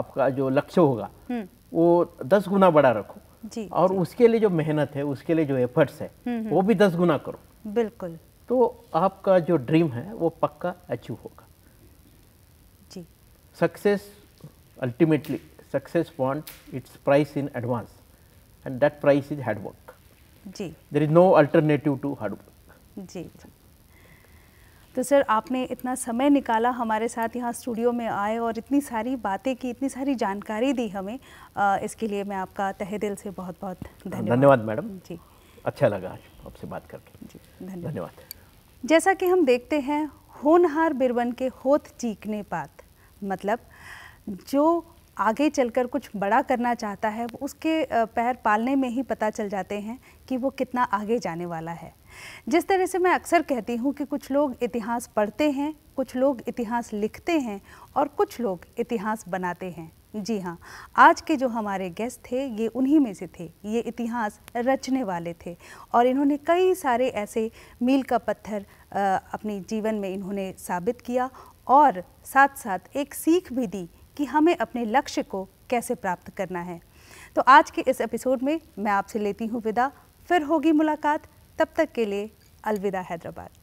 Speaker 1: आपका जो लक्ष्य होगा हम्म। वो दस गुना बड़ा रखो जी, और जी. उसके लिए जो मेहनत है उसके लिए जो एफर्ट्स है वो भी दस गुना करो बिल्कुल तो आपका जो ड्रीम है वो पक्का अचीव होगा जी success ultimately success want its price in advance and that price is hard work जी there is no alternative to hard work
Speaker 2: जी तो सर आपने इतना समय निकाला हमारे साथ यहाँ स्टूडियो में आए और इतनी सारी बातें की इतनी सारी जानकारी दी हमें आ, इसके लिए मैं आपका तहे दिल से बहुत बहुत धन्यवाद धन्यवाद मैडम जी
Speaker 1: अच्छा लगा आज आपसे बात करके जी
Speaker 2: धन्यवाद धन्यवाद जैसा कि हम देखते हैं होनहार बिरवन के होत चीखने पात मतलब जो आगे चलकर कुछ बड़ा करना चाहता है उसके पैर पालने में ही पता चल जाते हैं कि वो कितना आगे जाने वाला है जिस तरह से मैं अक्सर कहती हूँ कि कुछ लोग इतिहास पढ़ते हैं कुछ लोग इतिहास लिखते हैं और कुछ लोग इतिहास बनाते हैं जी हाँ आज के जो हमारे गेस्ट थे ये उन्हीं में से थे ये इतिहास रचने वाले थे और इन्होंने कई सारे ऐसे मील का पत्थर अपने जीवन में इन्होंने साबित किया और साथ साथ एक सीख भी दी कि हमें अपने लक्ष्य को कैसे प्राप्त करना है तो आज के इस एपिसोड में मैं आपसे लेती हूँ विदा फिर होगी मुलाकात तब तक के लिए अलविदा हैदराबाद